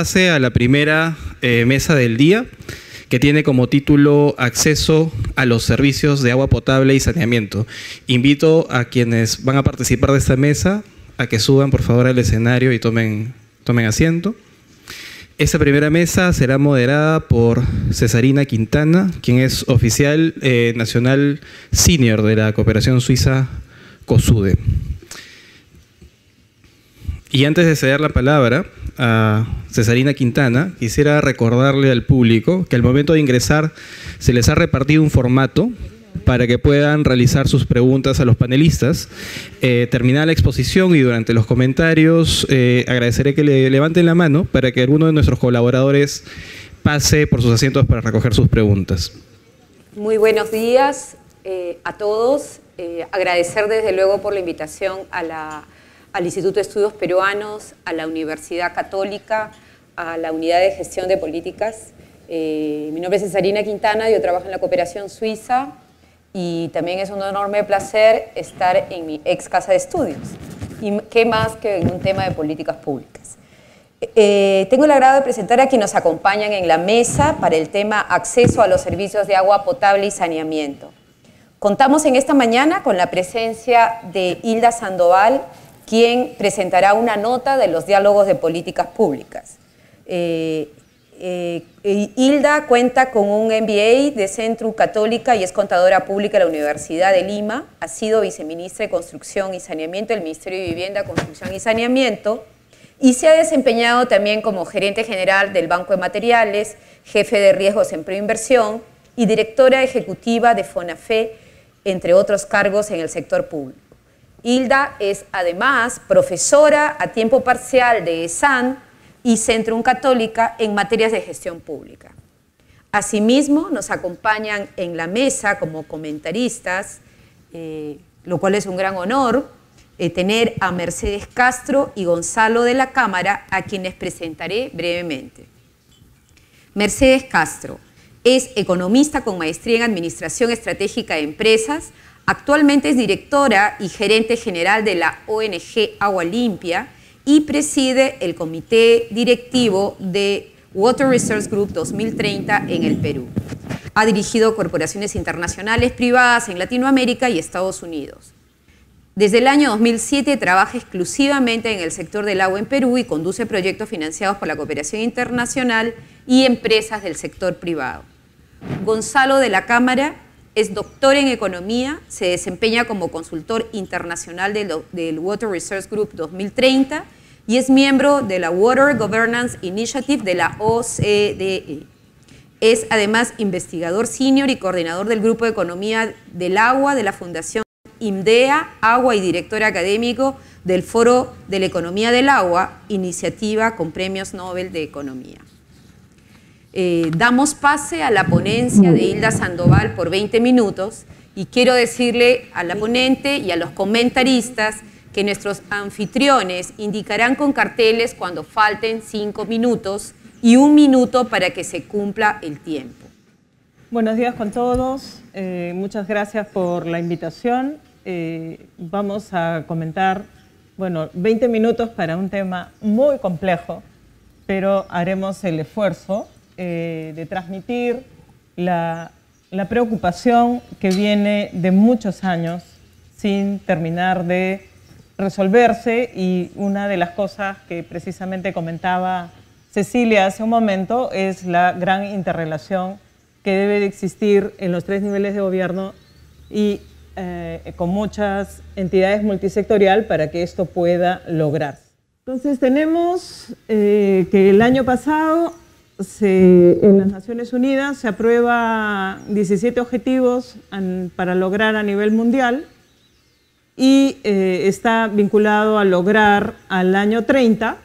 a la primera eh, mesa del día, que tiene como título Acceso a los servicios de agua potable y saneamiento. Invito a quienes van a participar de esta mesa a que suban por favor al escenario y tomen, tomen asiento. Esta primera mesa será moderada por Cesarina Quintana, quien es oficial eh, nacional senior de la Cooperación Suiza COSUDE. Y antes de ceder la palabra a Cesarina Quintana, quisiera recordarle al público que al momento de ingresar se les ha repartido un formato para que puedan realizar sus preguntas a los panelistas. Eh, terminada la exposición y durante los comentarios eh, agradeceré que le levanten la mano para que alguno de nuestros colaboradores pase por sus asientos para recoger sus preguntas. Muy buenos días eh, a todos. Eh, agradecer desde luego por la invitación a la al Instituto de Estudios Peruanos, a la Universidad Católica, a la Unidad de Gestión de Políticas. Eh, mi nombre es Cesarina Quintana, yo trabajo en la Cooperación Suiza y también es un enorme placer estar en mi ex casa de estudios. ¿Y qué más que en un tema de políticas públicas? Eh, eh, tengo el agrado de presentar a quienes nos acompañan en la mesa para el tema acceso a los servicios de agua potable y saneamiento. Contamos en esta mañana con la presencia de Hilda Sandoval, quien presentará una nota de los diálogos de políticas públicas. Eh, eh, eh, Hilda cuenta con un MBA de Centro Católica y es contadora pública de la Universidad de Lima. Ha sido viceministra de Construcción y Saneamiento del Ministerio de Vivienda, Construcción y Saneamiento. Y se ha desempeñado también como gerente general del Banco de Materiales, jefe de riesgos en preinversión y directora ejecutiva de FONAFE, entre otros cargos en el sector público. Hilda es además profesora a tiempo parcial de ESAN y Centrum Católica en materias de gestión pública. Asimismo, nos acompañan en la mesa como comentaristas, eh, lo cual es un gran honor, eh, tener a Mercedes Castro y Gonzalo de la Cámara, a quienes presentaré brevemente. Mercedes Castro es economista con maestría en Administración Estratégica de Empresas, Actualmente es directora y gerente general de la ONG Agua Limpia y preside el comité directivo de Water Resource Group 2030 en el Perú. Ha dirigido corporaciones internacionales privadas en Latinoamérica y Estados Unidos. Desde el año 2007 trabaja exclusivamente en el sector del agua en Perú y conduce proyectos financiados por la cooperación internacional y empresas del sector privado. Gonzalo de la Cámara es doctor en economía, se desempeña como consultor internacional del, Water Research Group 2030 y es miembro de la Water Governance Initiative de la OCDE. Es además investigador senior y coordinador del Grupo de Economía del Agua de la Fundación IMDEA Agua y director académico del Foro de la Economía del Agua, iniciativa con premios Nobel de Economía. Eh, damos pase a la ponencia de Hilda Sandoval por 20 minutos y quiero decirle a la ponente y a los comentaristas que nuestros anfitriones indicarán con carteles cuando falten 5 minutos y un minuto para que se cumpla el tiempo. Buenos días con todos, eh, muchas gracias por la invitación. Eh, vamos a comentar, bueno, 20 minutos para un tema muy complejo, pero haremos el esfuerzo eh, de transmitir la, preocupación que viene de muchos años sin terminar de resolverse y una de las cosas que precisamente comentaba Cecilia hace un momento es la gran interrelación que debe de existir en los tres niveles de gobierno y eh, con muchas entidades multisectorial para que esto pueda lograrse. Entonces tenemos eh, que el año pasado en las Naciones Unidas se aprueba 17 objetivos para lograr a nivel mundial y eh, está vinculado a lograr al año 30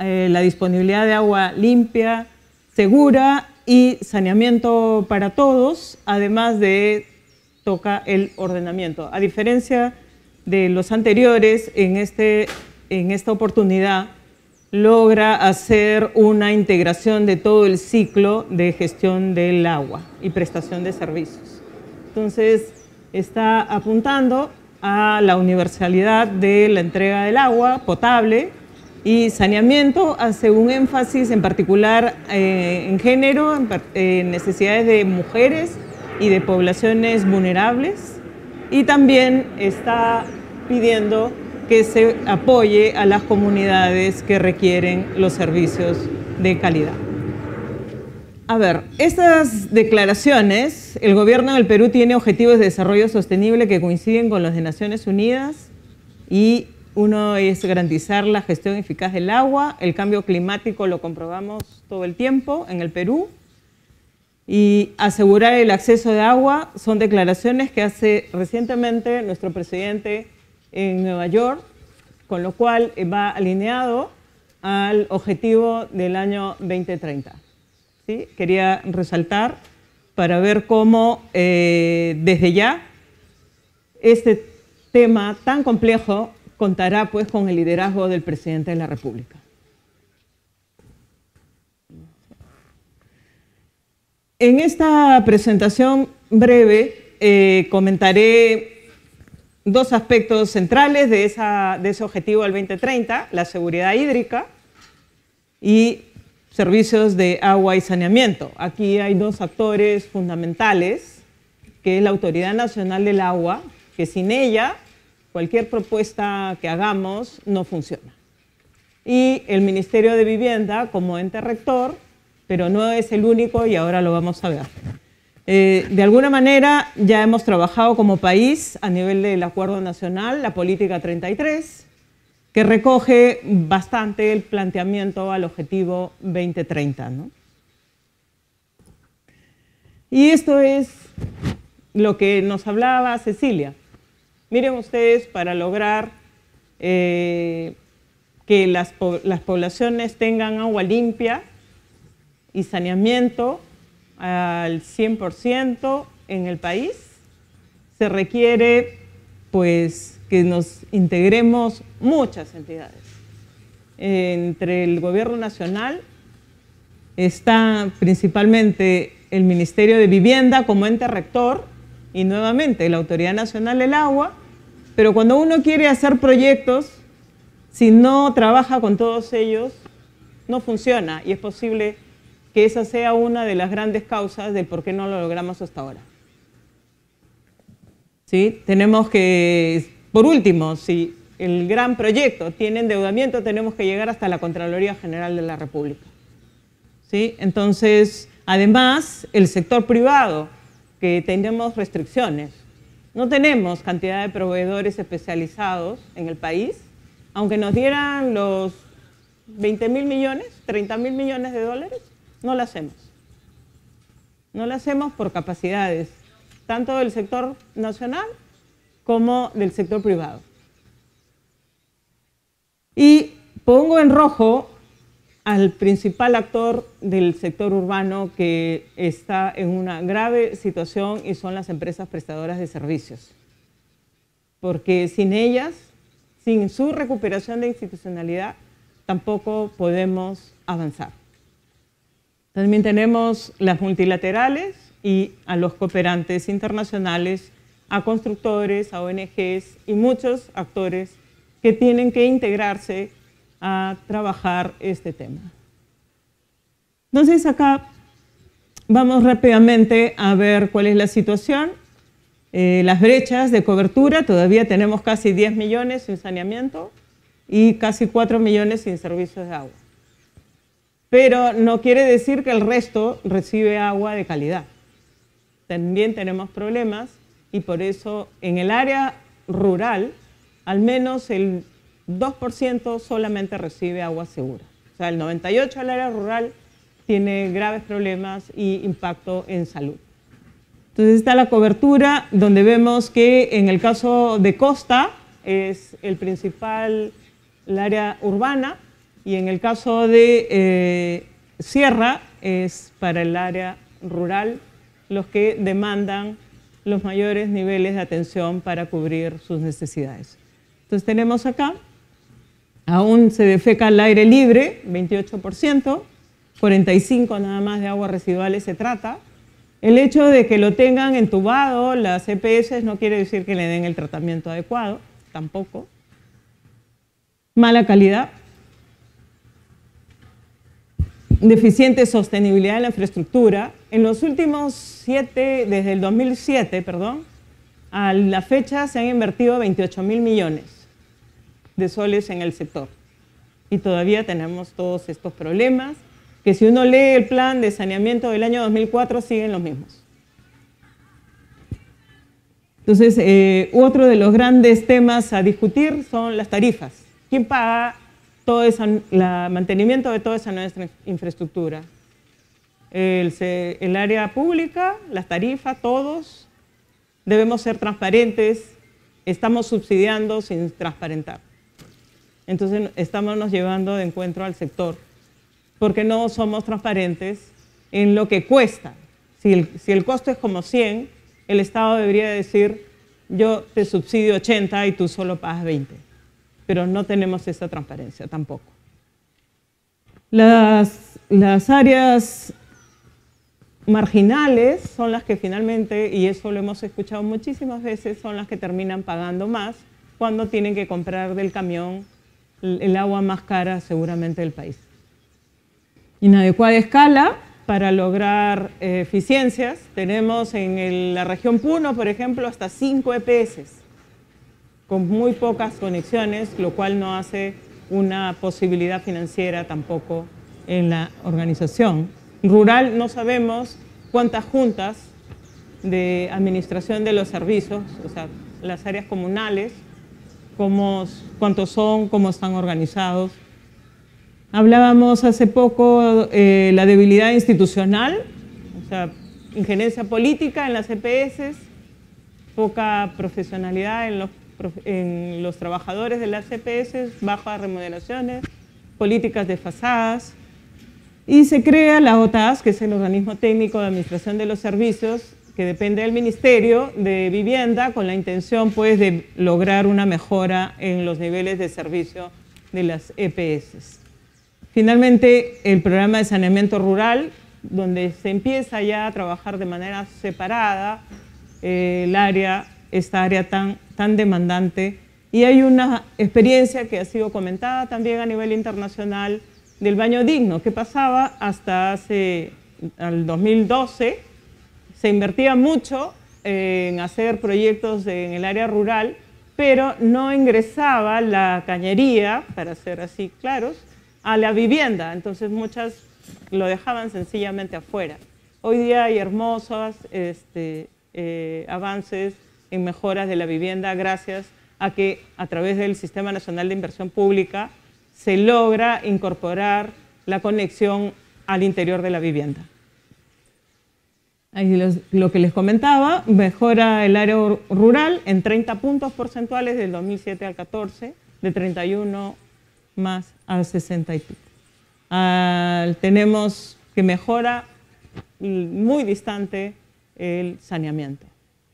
eh, la disponibilidad de agua limpia, segura y saneamiento para todos, además de toca el ordenamiento. A diferencia de los anteriores, en, este, en esta oportunidad logra hacer una integración de todo el ciclo de gestión del agua y prestación de servicios. Entonces, está apuntando a la universalidad de la entrega del agua potable y saneamiento hace un énfasis en particular eh, en género, en necesidades de mujeres y de poblaciones vulnerables y también está pidiendo que se apoye a las comunidades que requieren los servicios de calidad. A ver, estas declaraciones, el gobierno del Perú tiene objetivos de desarrollo sostenible que coinciden con los de Naciones Unidas y uno es garantizar la gestión eficaz del agua, el cambio climático lo comprobamos todo el tiempo en el Perú y asegurar el acceso de agua son declaraciones que hace recientemente nuestro presidente en Nueva York, con lo cual eh, va alineado al objetivo del año 2030. ¿Sí? Quería resaltar para ver cómo eh, desde ya este tema tan complejo contará pues con el liderazgo del presidente de la República. En esta presentación breve eh, comentaré dos aspectos centrales de, ese objetivo al 2030, la seguridad hídrica y servicios de agua y saneamiento. Aquí hay dos actores fundamentales, que es la Autoridad Nacional del Agua, que sin ella cualquier propuesta que hagamos no funciona. Y el Ministerio de Vivienda como ente rector, pero no es el único y ahora lo vamos a ver. Eh, de alguna manera ya hemos trabajado como país a nivel del Acuerdo Nacional, la Política 33, que recoge bastante el planteamiento al objetivo 2030. Y esto es lo que nos hablaba Cecilia. Miren ustedes, para lograr eh, que las poblaciones tengan agua limpia y saneamiento, al 100% en el país. Se requiere pues que nos integremos muchas entidades. Entre el gobierno nacional está principalmente el Ministerio de Vivienda como ente rector y nuevamente la Autoridad Nacional del Agua, pero cuando uno quiere hacer proyectos, si no trabaja con todos ellos, no funciona y es posible que esa sea una de las grandes causas de por qué no lo logramos hasta ahora. ¿Sí? Tenemos que, por último, si el gran proyecto tiene endeudamiento, tenemos que llegar hasta la Contraloría General de la República. ¿Sí? Entonces, además, el sector privado, que tenemos restricciones. No tenemos cantidad de proveedores especializados en el país, aunque nos dieran los 20 mil millones, 30 mil millones de dólares, no lo hacemos. No la hacemos por capacidades, tanto del sector nacional como del sector privado. Y pongo en rojo al principal actor del sector urbano que está en una grave situación y son las empresas prestadoras de servicios. Porque sin ellas, sin su recuperación de institucionalidad, tampoco podemos avanzar. También tenemos las multilaterales y a los cooperantes internacionales, a constructores, a ONGs y muchos actores que tienen que integrarse a trabajar este tema. Entonces acá vamos rápidamente a ver cuál es la situación. Eh, las brechas de cobertura, todavía tenemos casi 10 millones sin saneamiento y casi 4 millones sin servicios de agua pero no quiere decir que el resto recibe agua de calidad. También tenemos problemas y por eso en el área rural al menos el 2% solamente recibe agua segura. O sea, el 98% del área rural tiene graves problemas y impacto en salud. Entonces está la cobertura donde vemos que en el caso de costa es el principal, el área urbana, y en el caso de eh, Sierra es para el área rural los que demandan los mayores niveles de atención para cubrir sus necesidades. Entonces tenemos acá, aún se defeca el aire libre, 28%, 45% nada más de aguas residuales se trata. El hecho de que lo tengan entubado las EPS no quiere decir que le den el tratamiento adecuado, tampoco. Mala calidad, deficiente sostenibilidad de la infraestructura. En los últimos siete, desde el 2007, perdón, a la fecha se han invertido 28 mil millones de soles en el sector. Y todavía tenemos todos estos problemas, que si uno lee el plan de saneamiento del año 2004, siguen los mismos. Entonces, eh, otro de los grandes temas a discutir son las tarifas. ¿Quién paga todo el mantenimiento de toda esa nuestra infraestructura. El, área pública, las tarifas, todos debemos ser transparentes, estamos subsidiando sin transparentar. Entonces estamos nos llevando de encuentro al sector, porque no somos transparentes en lo que cuesta. Si el, si el costo es como 100, el Estado debería decir, yo te subsidio 80 y tú solo pagas 20 pero no tenemos esa transparencia tampoco. Las, áreas marginales son las que finalmente, y eso lo hemos escuchado muchísimas veces, son las que terminan pagando más cuando tienen que comprar del camión el agua más cara seguramente del país. Inadecuada escala para lograr eh, eficiencias. Tenemos en la región Puno, por ejemplo, hasta 5 EPS con muy pocas conexiones, lo cual no hace una posibilidad financiera tampoco en la organización. Rural no sabemos cuántas juntas de administración de los servicios, o sea, las áreas comunales, cómo, cuántos son, cómo están organizados. Hablábamos hace poco eh, la debilidad institucional, o sea, injerencia política en las EPS, poca profesionalidad en los en los trabajadores de las EPS, bajas remuneraciones, políticas desfasadas. Y se crea la OTAS, que es el organismo técnico de administración de los servicios, que depende del Ministerio de Vivienda, con la intención pues, de lograr una mejora en los niveles de servicio de las EPS. Finalmente, el programa de saneamiento rural, donde se empieza ya a trabajar de manera separada eh, el área, esta área tan tan demandante. Y hay una experiencia que ha sido comentada también a nivel internacional del baño digno, que pasaba hasta hace, al 2012, se invertía mucho eh, en hacer proyectos en el área rural, pero no ingresaba la cañería, para ser así claros, a la vivienda, entonces muchas lo dejaban sencillamente afuera. Hoy día hay hermosos este, eh, avances en mejoras de la vivienda gracias a que a través del Sistema Nacional de Inversión Pública se logra incorporar la conexión al interior de la vivienda. lo que les comentaba, mejora el área rural en 30 puntos porcentuales del 2007 al 14, de 31 más al 60 y pico. tenemos que mejora muy distante el saneamiento.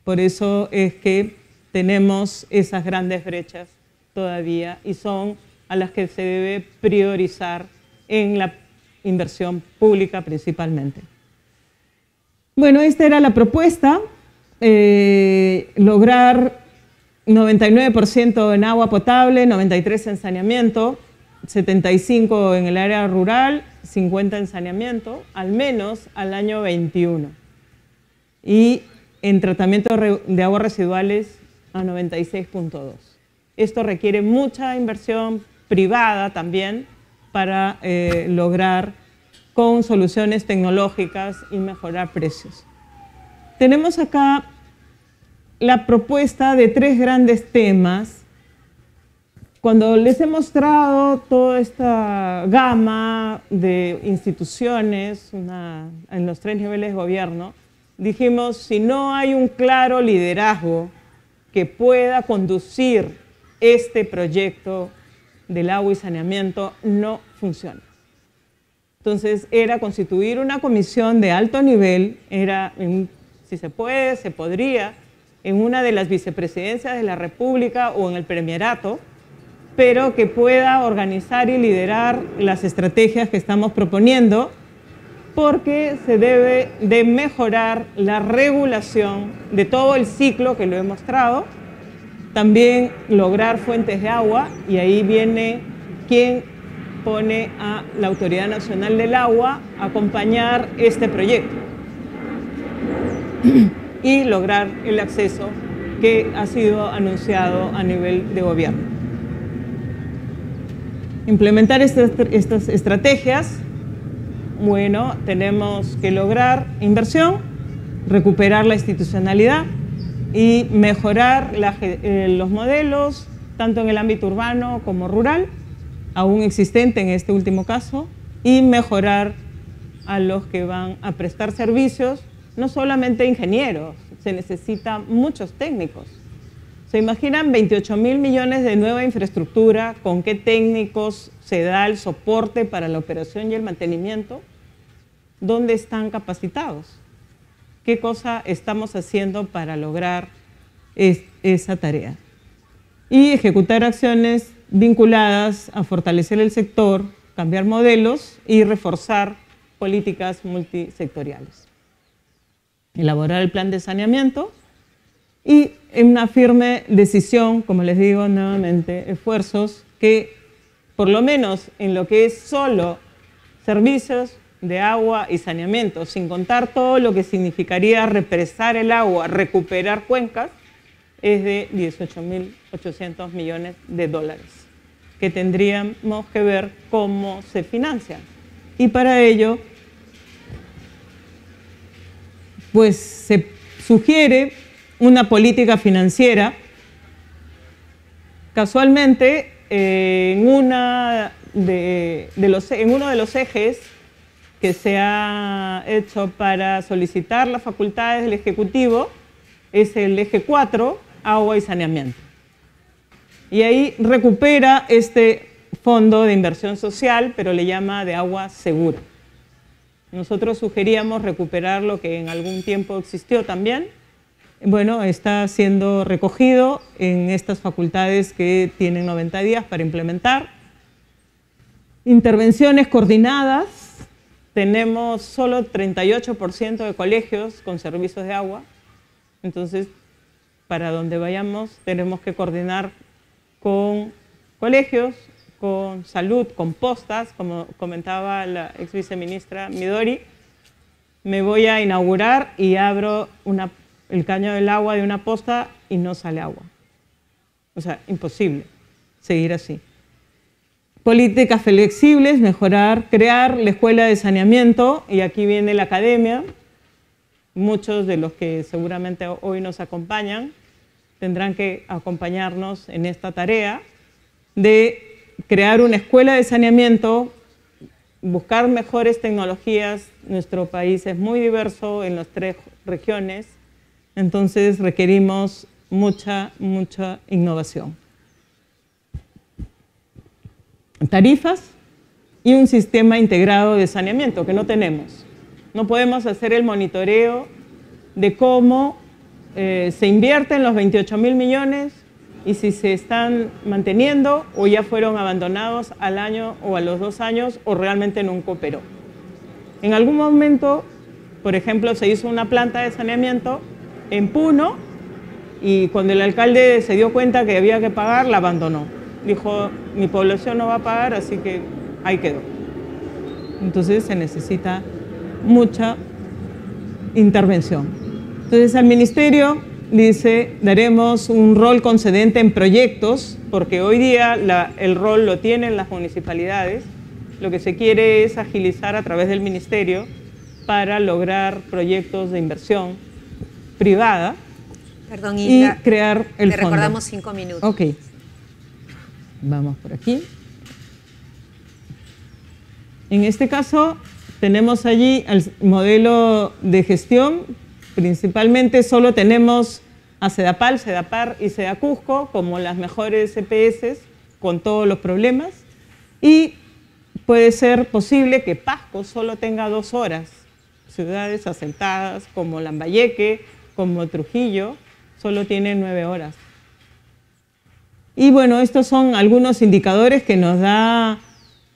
Por eso es que tenemos esas grandes brechas todavía y son a las que se debe priorizar en la inversión pública principalmente. Bueno, esta era la propuesta, eh, lograr 99% en agua potable, 93% en saneamiento, 75 en el área rural, 50 en saneamiento, al menos al año 21. Y en tratamiento de aguas residuales a 96.2. Esto requiere mucha inversión privada también para eh, lograr con soluciones tecnológicas y mejorar precios. Tenemos acá la propuesta de tres grandes temas. Cuando les he mostrado toda esta gama de instituciones en los tres niveles de gobierno, dijimos, si no hay un claro liderazgo que pueda conducir este proyecto del agua y saneamiento, no funciona. Entonces era constituir una comisión de alto nivel, era, si se puede, se podría, en una de las vicepresidencias de la República o en el Premierato, pero que pueda organizar y liderar las estrategias que estamos proponiendo porque se debe de mejorar la regulación de todo el ciclo que lo he mostrado, también lograr fuentes de agua y ahí viene quien pone a la Autoridad Nacional del Agua a acompañar este proyecto y lograr el acceso que ha sido anunciado a nivel de gobierno. Implementar estas estrategias bueno, tenemos que lograr inversión, recuperar la institucionalidad y mejorar eh, los modelos, tanto en el ámbito urbano como rural, aún existente en este último caso, y mejorar a los que van a prestar servicios, no solamente ingenieros, se necesitan muchos técnicos. ¿Se imaginan 28 mil millones de nueva infraestructura? ¿Con qué técnicos se da el soporte para la operación y el mantenimiento, ¿dónde están capacitados? ¿Qué cosa estamos haciendo para lograr esa tarea? Y ejecutar acciones vinculadas a fortalecer el sector, cambiar modelos y reforzar políticas multisectoriales. Elaborar el plan de saneamiento y en una firme decisión, como les digo nuevamente, esfuerzos que por lo menos en lo que es solo servicios de agua y saneamiento, sin contar todo lo que significaría represar el agua, recuperar cuencas, es de 18.800 millones de dólares, que tendríamos que ver cómo se financia. Y para ello, pues se sugiere una política financiera. Casualmente, en, en uno de los ejes que se ha hecho para solicitar las facultades del Ejecutivo es el eje 4, agua y saneamiento. Y ahí recupera este fondo de inversión social, pero le llama de agua segura. Nosotros sugeríamos recuperar lo que en algún tiempo existió también, bueno, está siendo recogido en estas facultades que tienen 90 días para implementar. Intervenciones coordinadas. Tenemos solo 38% de colegios con servicios de agua. Entonces, para donde vayamos, tenemos que coordinar con colegios, con salud, con postas, como comentaba la ex viceministra Midori. Me voy a inaugurar y abro una el caño del agua de una posta y no sale agua. O sea, imposible seguir así. Políticas flexibles, mejorar, crear la escuela de saneamiento, y aquí viene la academia. Muchos de los que seguramente hoy nos acompañan tendrán que acompañarnos en esta tarea de crear una escuela de saneamiento, buscar mejores tecnologías. Nuestro país es muy diverso en las tres regiones entonces requerimos mucha, mucha innovación. Tarifas y un sistema integrado de saneamiento que no tenemos. No podemos hacer el monitoreo de cómo eh, se invierten los 28 mil millones y si se están manteniendo o ya fueron abandonados al año o a los dos años o realmente nunca operó. En algún momento, por ejemplo, se hizo una planta de saneamiento en Puno y cuando el alcalde se dio cuenta que había que pagar, la abandonó. Dijo, mi población no va a pagar, así que ahí quedó. Entonces se necesita mucha intervención. Entonces al ministerio dice, daremos un rol concedente en proyectos, porque hoy día el rol lo tienen las municipalidades. Lo que se quiere es agilizar a través del ministerio para lograr proyectos de inversión privada y, crear el recordamos cinco minutos. Ok. Vamos por aquí. En este caso, tenemos allí el modelo de gestión. Principalmente solo tenemos a Sedapal, Sedapar y Sedacusco como las mejores CPS e con todos los problemas. Y puede ser posible que Pasco solo tenga dos horas. Ciudades asentadas como Lambayeque, como Trujillo, solo tiene nueve horas. Y bueno, estos son algunos indicadores que nos da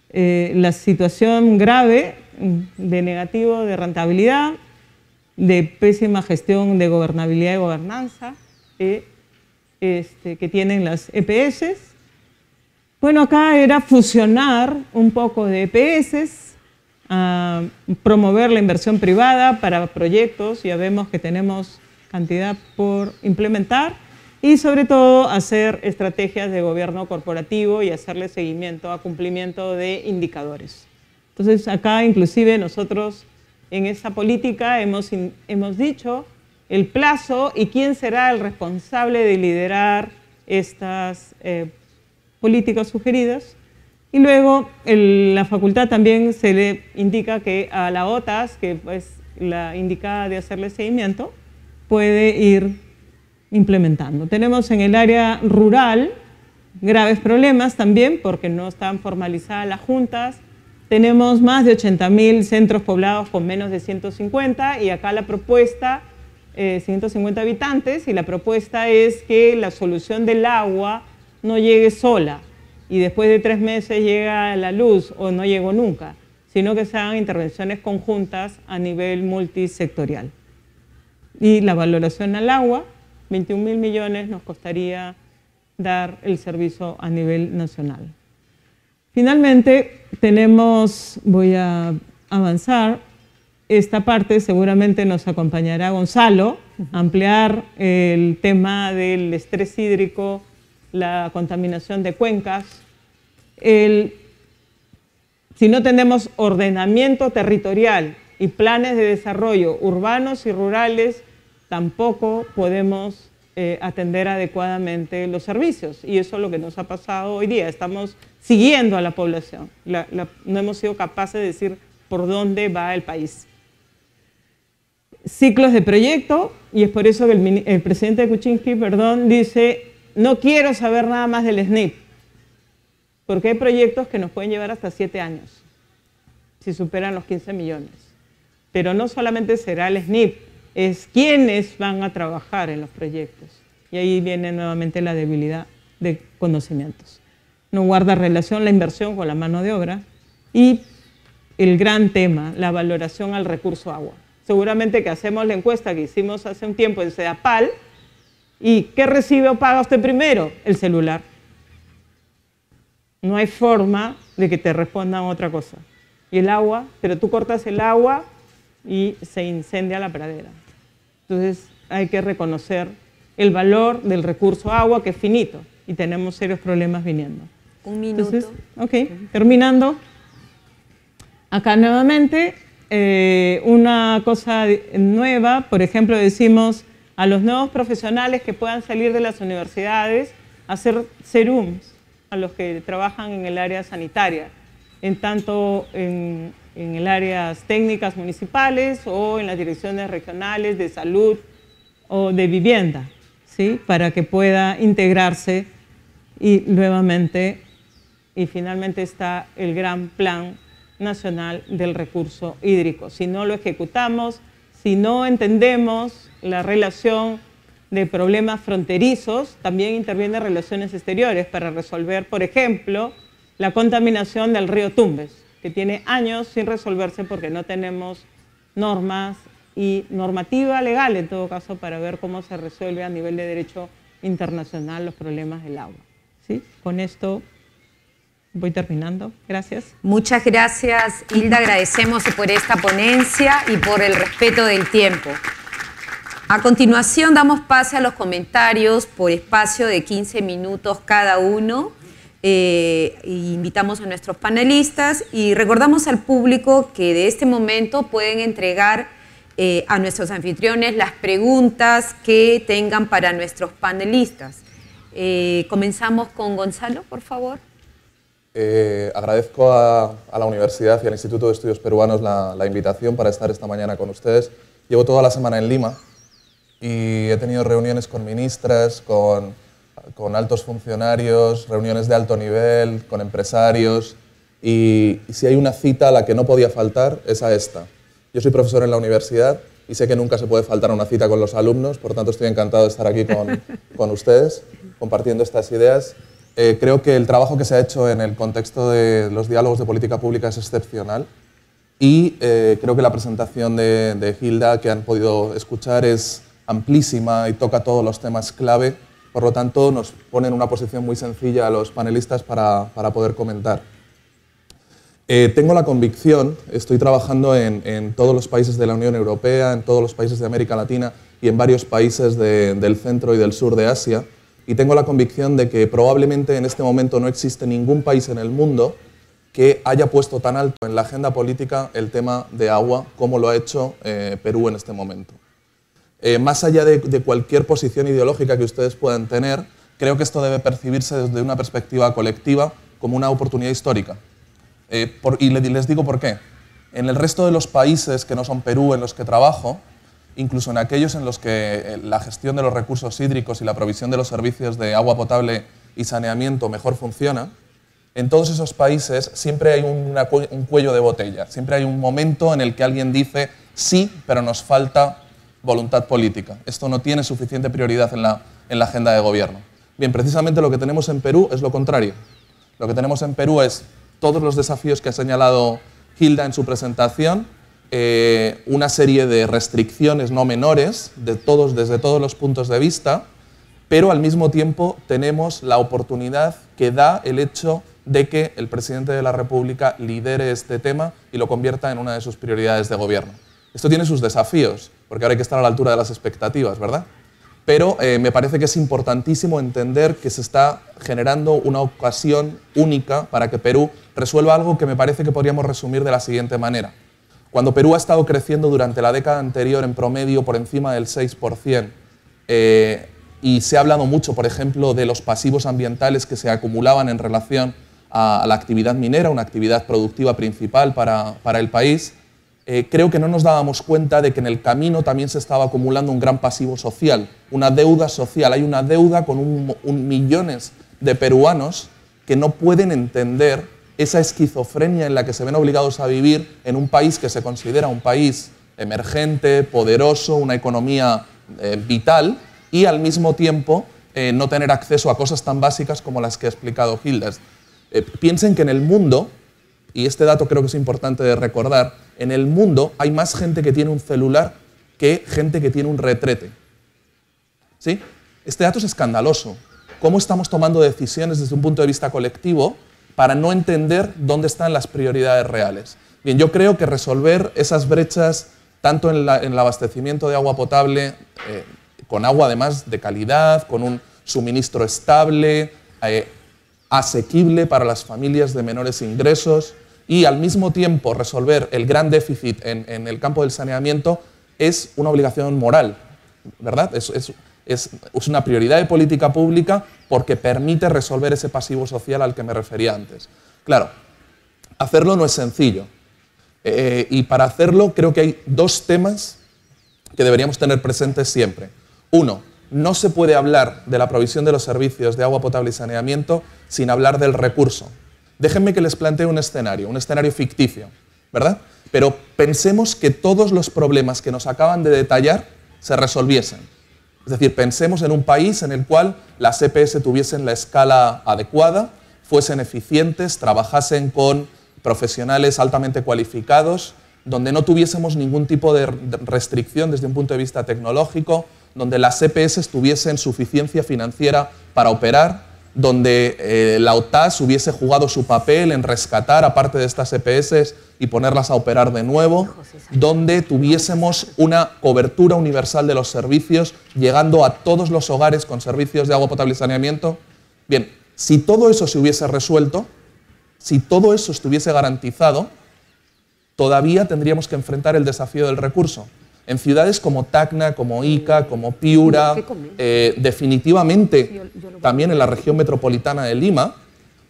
eh, la situación grave de negativo de rentabilidad, de pésima gestión de gobernabilidad y gobernanza eh, este, que tienen las EPS. Bueno, acá era fusionar un poco de EPS, promover la inversión privada para proyectos, ya vemos que tenemos cantidad por implementar y sobre todo hacer estrategias de gobierno corporativo y hacerle seguimiento a cumplimiento de indicadores. Entonces acá inclusive nosotros en esa política hemos, hemos dicho el plazo y quién será el responsable de liderar estas eh, políticas sugeridas. Y luego la facultad también se le indica que a la OTAS, que es la indicada de hacerle seguimiento, puede ir implementando. Tenemos en el área rural graves problemas también porque no están formalizadas las juntas. Tenemos más de 80.000 centros poblados con menos de 150 y acá la propuesta, 150 eh, habitantes, y la propuesta es que la solución del agua no llegue sola y después de tres meses llega la luz o no llegó nunca, sino que sean intervenciones conjuntas a nivel multisectorial. Y la valoración al agua, 21 mil millones nos costaría dar el servicio a nivel nacional. Finalmente, tenemos, voy a avanzar, esta parte seguramente nos acompañará Gonzalo, ampliar el tema del estrés hídrico, la contaminación de cuencas, si no tenemos ordenamiento territorial y planes de desarrollo urbanos y rurales tampoco podemos eh, atender adecuadamente los servicios. Y eso es lo que nos ha pasado hoy día. Estamos siguiendo a la población. no hemos sido capaces de decir por dónde va el país. Ciclos de proyecto, y es por eso que el, presidente Kuczynski perdón, dice, no quiero saber nada más del SNIP, porque hay proyectos que nos pueden llevar hasta siete años, si superan los 15 millones. Pero no solamente será el SNIP, es quiénes van a trabajar en los proyectos. Y ahí viene nuevamente la debilidad de conocimientos. No guarda relación la inversión con la mano de obra y el gran tema, la valoración al recurso agua. Seguramente que hacemos la encuesta que hicimos hace un tiempo en CEDAPAL y ¿qué recibe o paga usted primero? El celular. No hay forma de que te respondan otra cosa. Y el agua, pero tú cortas el agua y se incendia la pradera. Entonces hay que reconocer el valor del recurso agua que es finito y tenemos serios problemas viniendo. Un minuto. ok, terminando. Acá nuevamente, eh, una cosa nueva, por ejemplo, decimos a los nuevos profesionales que puedan salir de las universidades hacer serums a los que trabajan en el área sanitaria, en tanto en en el áreas técnicas municipales o en las direcciones regionales de salud o de vivienda, ¿sí? para que pueda integrarse y nuevamente y finalmente está el gran plan nacional del recurso hídrico. Si no lo ejecutamos, si no entendemos la relación de problemas fronterizos, también intervienen relaciones exteriores para resolver, por ejemplo, la contaminación del río Tumbes que tiene años sin resolverse porque no tenemos normas y normativa legal en todo caso para ver cómo se resuelve a nivel de derecho internacional los problemas del agua. Con esto voy terminando. Gracias. Muchas gracias, Hilda. Agradecemos por esta ponencia y por el respeto del tiempo. A continuación damos pase a los comentarios por espacio de 15 minutos cada uno. Eh, invitamos a nuestros panelistas y recordamos al público que de este momento pueden entregar eh, a nuestros anfitriones las preguntas que tengan para nuestros panelistas. Eh, comenzamos con Gonzalo, por favor. agradezco a, la Universidad y al Instituto de Estudios Peruanos la invitación para estar esta mañana con ustedes. Llevo toda la semana en Lima y he tenido reuniones con ministras, con con altos funcionarios, reuniones de alto nivel, con empresarios. Y, si hay una cita a la que no podía faltar, es a esta. Yo soy profesor en la universidad y sé que nunca se puede faltar una cita con los alumnos, por tanto estoy encantado de estar aquí con, ustedes compartiendo estas ideas. Eh, creo que el trabajo que se ha hecho en el contexto de los diálogos de política pública es excepcional y eh, creo que la presentación de Hilda que han podido escuchar es amplísima y toca todos los temas clave por lo tanto, nos ponen una posición muy sencilla a los panelistas para, poder comentar. Eh, tengo la convicción, estoy trabajando en, todos los países de la Unión Europea, en todos los países de América Latina y en varios países del centro y del sur de Asia, y tengo la convicción de que probablemente en este momento no existe ningún país en el mundo que haya puesto tan alto en la agenda política el tema de agua como lo ha hecho eh, Perú en este momento. Eh, más allá de, cualquier posición ideológica que ustedes puedan tener, creo que esto debe percibirse desde una perspectiva colectiva como una oportunidad histórica. Eh, y les digo por qué. En el resto de los países que no son Perú en los que trabajo, incluso en aquellos en los que eh, la gestión de los recursos hídricos y la provisión de los servicios de agua potable y saneamiento mejor funciona, en todos esos países siempre hay un cuello de botella, siempre hay un momento en el que alguien dice, sí, pero nos falta voluntad política. Esto no tiene suficiente prioridad en la, en la agenda de gobierno. Bien, precisamente lo que tenemos en Perú es lo contrario. Lo que tenemos en Perú es todos los desafíos que ha señalado Hilda en su presentación, eh, una serie de restricciones no menores de todos, desde todos los puntos de vista, pero al mismo tiempo tenemos la oportunidad que da el hecho de que el presidente de la República lidere este tema y lo convierta en una de sus prioridades de gobierno. Esto tiene sus desafíos, porque ahora hay que estar a la altura de las expectativas, ¿verdad? Pero eh, me parece que es importantísimo entender que se está generando una ocasión única para que Perú resuelva algo que me parece que podríamos resumir de la siguiente manera. Cuando Perú ha estado creciendo durante la década anterior en promedio por encima del 6%, eh, y se ha hablado mucho, por ejemplo, de los pasivos ambientales que se acumulaban en relación a, la actividad minera, una actividad productiva principal para, para el país, eh, creo que no nos dábamos cuenta de que en el camino también se estaba acumulando un gran pasivo social, una deuda social. Hay una deuda con un, millones de peruanos que no pueden entender esa esquizofrenia en la que se ven obligados a vivir en un país que se considera un país emergente, poderoso, una economía eh, vital y al mismo tiempo eh, no tener acceso a cosas tan básicas como las que ha explicado Gildas piensen que en el mundo y este dato creo que es importante de recordar, en el mundo hay más gente que tiene un celular que gente que tiene un retrete. ¿Sí? Este dato es escandaloso. ¿Cómo estamos tomando decisiones desde un punto de vista colectivo para no entender dónde están las prioridades reales? Bien, yo creo que resolver esas brechas, tanto en, el abastecimiento de agua potable, eh, con agua además de calidad, con un suministro estable, eh, asequible para las familias de menores ingresos, y al mismo tiempo resolver el gran déficit en, el campo del saneamiento es una obligación moral, ¿verdad? Es, una prioridad de política pública porque permite resolver ese pasivo social al que me refería antes. Claro, hacerlo no es sencillo. Eh, eh, y para hacerlo creo que hay dos temas que deberíamos tener presentes siempre. Uno, no se puede hablar de la provisión de los servicios de agua potable y saneamiento sin hablar del recurso, Déjenme que les plantee un escenario, un escenario ficticio, ¿verdad? Pero pensemos que todos los problemas que nos acaban de detallar se resolviesen. Es decir, pensemos en un país en el cual las EPS tuviesen la escala adecuada, fuesen eficientes, trabajasen con profesionales altamente cualificados, donde no tuviésemos ningún tipo de restricción desde un punto de vista tecnológico, donde las EPS tuviesen suficiencia financiera para operar, donde eh, la OTAS hubiese jugado su papel en rescatar aparte parte de estas EPS y ponerlas a operar de nuevo, donde tuviésemos una cobertura universal de los servicios llegando a todos los hogares con servicios de agua potable y saneamiento. Bien, si todo eso se hubiese resuelto, si todo eso estuviese garantizado, todavía tendríamos que enfrentar el desafío del recurso. En ciudades como Tacna, como Ica, como Piura, eh, definitivamente también en la región metropolitana de Lima,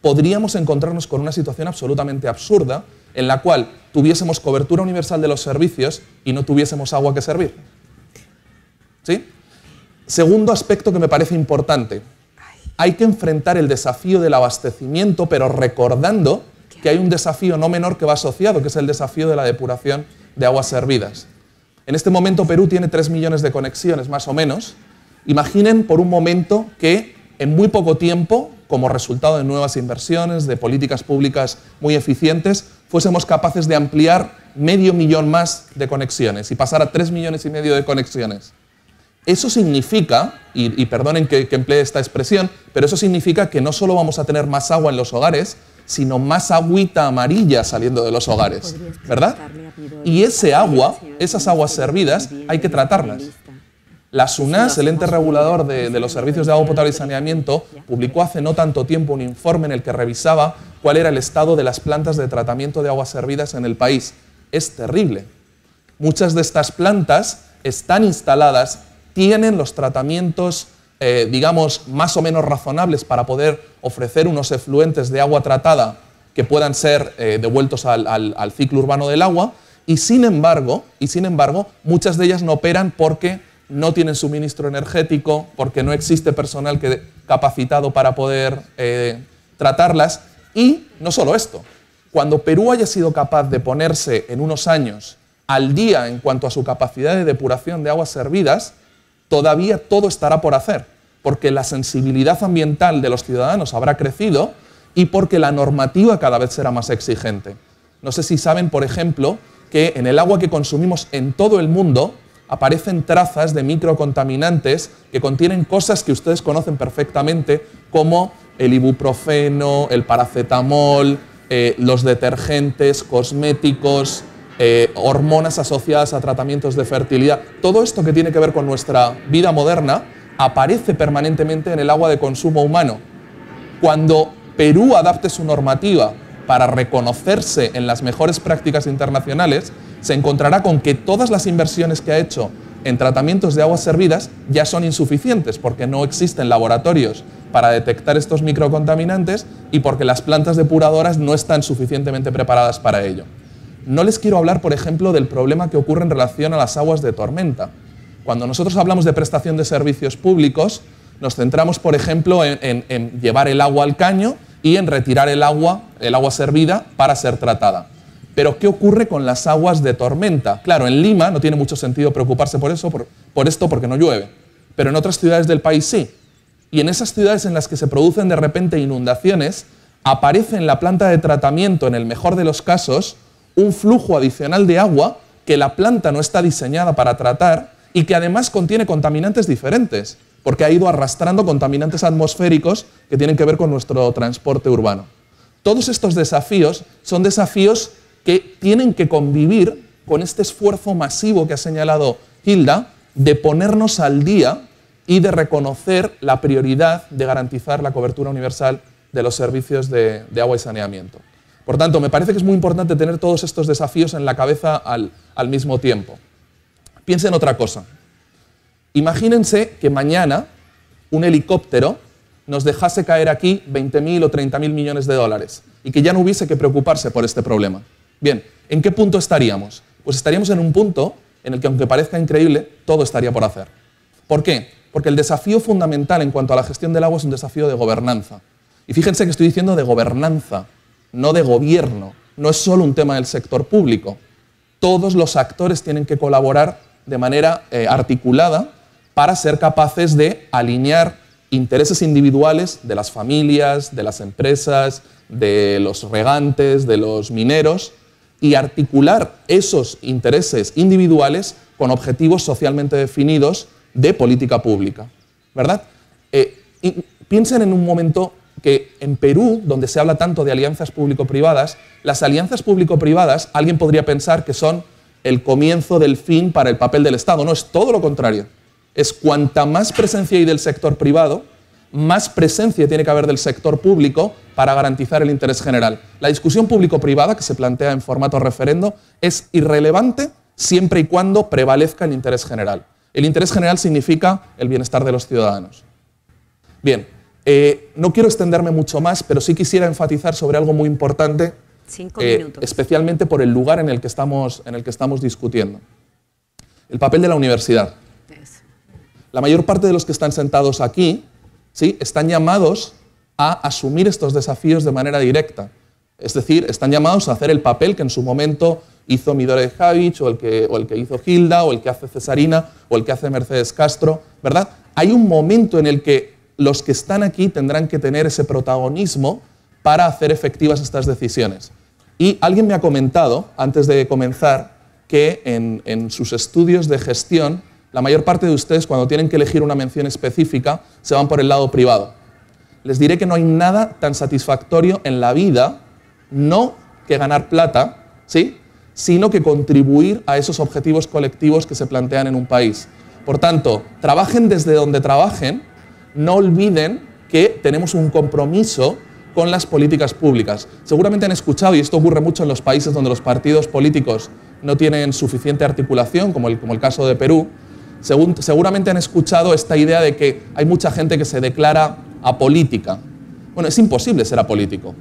podríamos encontrarnos con una situación absolutamente absurda en la cual tuviésemos cobertura universal de los servicios y no tuviésemos agua que servir. Segundo aspecto que me parece importante. Hay que enfrentar el desafío del abastecimiento, pero recordando que hay un desafío no menor que va asociado, que es el desafío de la depuración de aguas servidas. En este momento Perú tiene 3 millones de conexiones, más o menos. Imaginen por un momento que en muy poco tiempo, como resultado de nuevas inversiones, de políticas públicas muy eficientes, fuésemos capaces de ampliar medio millón más de conexiones y pasar a 3 millones y medio de conexiones. Eso significa, y, perdonen que, que emplee esta expresión, pero eso significa que no solo vamos a tener más agua en los hogares, sino más agüita amarilla saliendo de los hogares, ¿verdad? Y ese agua, esas aguas servidas, hay que tratarlas. La SUNAS, el ente regulador de, de, los servicios de agua potable y saneamiento, publicó hace no tanto tiempo un informe en el que revisaba cuál era el estado de las plantas de tratamiento de aguas servidas en el país. Es terrible. Muchas de estas plantas están instaladas, tienen los tratamientos eh, digamos, más o menos razonables para poder ofrecer unos efluentes de agua tratada que puedan ser eh, devueltos al, ciclo urbano del agua, y sin, embargo, y sin embargo, muchas de ellas no operan porque no tienen suministro energético, porque no existe personal capacitado para poder eh, tratarlas, y no solo esto, cuando Perú haya sido capaz de ponerse en unos años al día en cuanto a su capacidad de depuración de aguas servidas, todavía todo estará por hacer, porque la sensibilidad ambiental de los ciudadanos habrá crecido y porque la normativa cada vez será más exigente. No sé si saben, por ejemplo, que en el agua que consumimos en todo el mundo aparecen trazas de microcontaminantes que contienen cosas que ustedes conocen perfectamente, como el ibuprofeno, el paracetamol, eh, los detergentes, cosméticos, eh, hormonas asociadas a tratamientos de fertilidad, todo esto que tiene que ver con nuestra vida moderna aparece permanentemente en el agua de consumo humano. Cuando Perú adapte su normativa para reconocerse en las mejores prácticas internacionales, se encontrará con que todas las inversiones que ha hecho en tratamientos de aguas servidas ya son insuficientes porque no existen laboratorios para detectar estos microcontaminantes y porque las plantas depuradoras no están suficientemente preparadas para ello. No les quiero hablar, por ejemplo, del problema que ocurre en relación a las aguas de tormenta. Cuando nosotros hablamos de prestación de servicios públicos, nos centramos, por ejemplo, en, llevar el agua al caño y en retirar el agua, el agua servida, para ser tratada. Pero ¿qué ocurre con las aguas de tormenta? Claro, en Lima no tiene mucho sentido preocuparse por eso, por, esto, porque no llueve. Pero en otras ciudades del país sí. Y en esas ciudades en las que se producen de repente inundaciones, aparece en la planta de tratamiento, en el mejor de los casos, un flujo adicional de agua que la planta no está diseñada para tratar y que además contiene contaminantes diferentes, porque ha ido arrastrando contaminantes atmosféricos que tienen que ver con nuestro transporte urbano. Todos estos desafíos son desafíos que tienen que convivir con este esfuerzo masivo que ha señalado Hilda de ponernos al día y de reconocer la prioridad de garantizar la cobertura universal de los servicios de, agua y saneamiento. Por tanto, me parece que es muy importante tener todos estos desafíos en la cabeza al, mismo tiempo. Piensen otra cosa. Imagínense que mañana un helicóptero nos dejase caer aquí 20.000 o 30.000 millones de dólares y que ya no hubiese que preocuparse por este problema. Bien, ¿en qué punto estaríamos? Pues estaríamos en un punto en el que, aunque parezca increíble, todo estaría por hacer. ¿Por qué? Porque el desafío fundamental en cuanto a la gestión del agua es un desafío de gobernanza. Y fíjense que estoy diciendo de gobernanza, no de gobierno. No es solo un tema del sector público. Todos los actores tienen que colaborar de manera eh, articulada para ser capaces de alinear intereses individuales de las familias, de las empresas, de los regantes, de los mineros, y articular esos intereses individuales con objetivos socialmente definidos de política pública. ¿Verdad? Eh, piensen en un momento que en Perú, donde se habla tanto de alianzas público-privadas, las alianzas público-privadas, alguien podría pensar que son el comienzo del fin para el papel del Estado. No, es todo lo contrario. Es cuanta más presencia hay del sector privado, más presencia tiene que haber del sector público para garantizar el interés general. La discusión público-privada que se plantea en formato referendo es irrelevante siempre y cuando prevalezca el interés general. El interés general significa el bienestar de los ciudadanos. Bien, eh, no quiero extenderme mucho más, pero sí quisiera enfatizar sobre algo muy importante, eh, especialmente por el lugar en el, que estamos, en el que estamos discutiendo. El papel de la universidad. La mayor parte de los que están sentados aquí ¿sí? están llamados a asumir estos desafíos de manera directa. Es decir, están llamados a hacer el papel que en su momento hizo Midori Javich, o el, que, o el que hizo Hilda, o el que hace Cesarina, o el que hace Mercedes Castro, ¿verdad? Hay un momento en el que los que están aquí tendrán que tener ese protagonismo para hacer efectivas estas decisiones. Y alguien me ha comentado, antes de comenzar, que en, sus estudios de gestión, la mayor parte de ustedes, cuando tienen que elegir una mención específica, se van por el lado privado. Les diré que no hay nada tan satisfactorio en la vida, no que ganar plata, ¿sí? sino que contribuir a esos objetivos colectivos que se plantean en un país. Por tanto, trabajen desde donde trabajen, no olviden que tenemos un compromiso con las políticas públicas. Seguramente han escuchado, y esto ocurre mucho en los países donde los partidos políticos no tienen suficiente articulación, como el, como el caso de Perú, seguramente han escuchado esta idea de que hay mucha gente que se declara apolítica. Bueno, es imposible ser apolítico.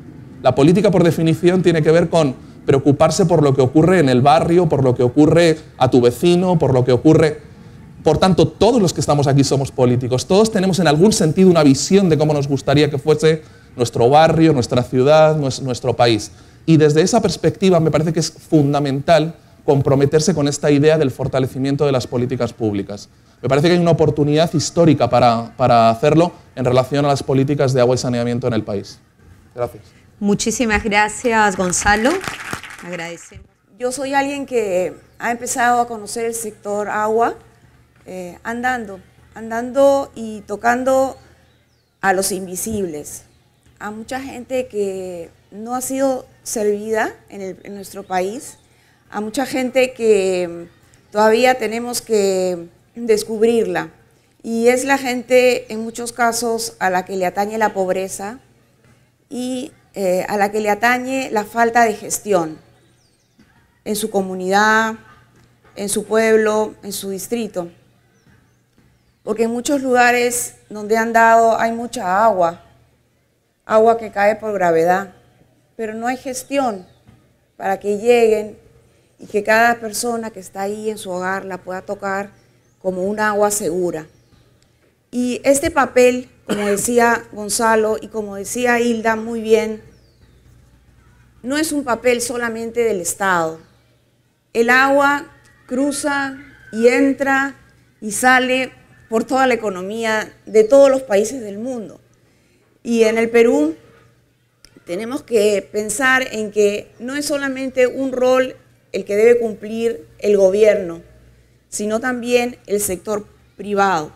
La política, por definición, tiene que ver con preocuparse por lo que ocurre en el barrio, por lo que ocurre a tu vecino, por lo que ocurre por tanto, todos los que estamos aquí somos políticos, todos tenemos en algún sentido una visión de cómo nos gustaría que fuese nuestro barrio, nuestra ciudad, nuestro país. Y desde esa perspectiva me parece que es fundamental comprometerse con esta idea del fortalecimiento de las políticas públicas. Me parece que hay una oportunidad histórica para, hacerlo en relación a las políticas de agua y saneamiento en el país. Gracias. Muchísimas gracias, Gonzalo. Yo soy alguien que ha empezado a conocer el sector agua eh, andando, andando y tocando a los invisibles, a mucha gente que no ha sido servida en, nuestro país, a mucha gente que mm, todavía tenemos que descubrirla. Y es la gente, en muchos casos, a la que le atañe la pobreza y eh, a la que le atañe la falta de gestión en su comunidad, en su pueblo, en su distrito porque en muchos lugares donde han dado hay mucha agua, agua que cae por gravedad, pero no hay gestión para que lleguen y que cada persona que está ahí en su hogar la pueda tocar como un agua segura. Y este papel, como decía Gonzalo y como decía Hilda muy bien, no es un papel solamente del Estado. El agua cruza y entra y sale por toda la economía de todos los países del mundo. Y en el Perú tenemos que pensar en que no es solamente un rol el que debe cumplir el gobierno, sino también el sector privado.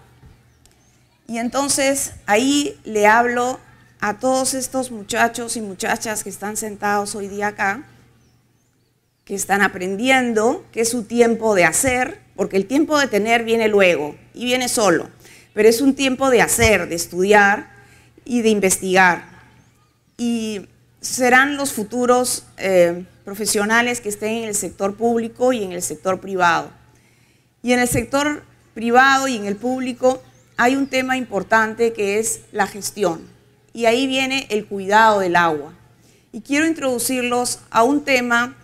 Y entonces ahí le hablo a todos estos muchachos y muchachas que están sentados hoy día acá, que están aprendiendo, que es su tiempo de hacer, porque el tiempo de tener viene luego y viene solo, pero es un tiempo de hacer, de estudiar y de investigar. Y serán los futuros eh, profesionales que estén en el sector público y en el sector privado. Y en el sector privado y en el público hay un tema importante que es la gestión. Y ahí viene el cuidado del agua. Y quiero introducirlos a un tema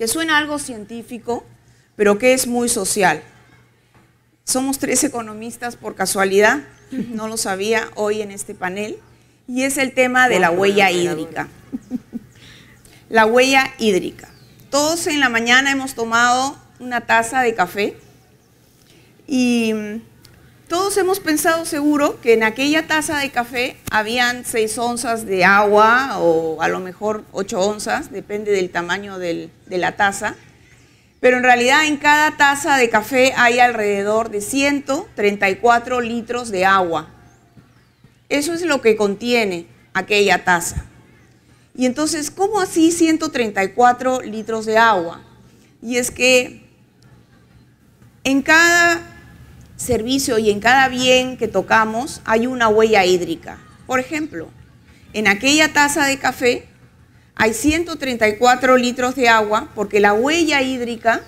que suena algo científico, pero que es muy social. Somos tres economistas por casualidad, no lo sabía hoy en este panel, y es el tema de la huella hídrica. La huella hídrica. Todos en la mañana hemos tomado una taza de café y todos hemos pensado seguro que en aquella taza de café habían 6 onzas de agua o a lo mejor 8 onzas, depende del tamaño de la taza. Pero en realidad en cada taza de café hay alrededor de 134 litros de agua. Eso es lo que contiene aquella taza. Y entonces, ¿cómo así 134 litros de agua? Y es que en cada servicio y en cada bien que tocamos hay una huella hídrica. Por ejemplo, en aquella taza de café hay 134 litros de agua porque la huella hídrica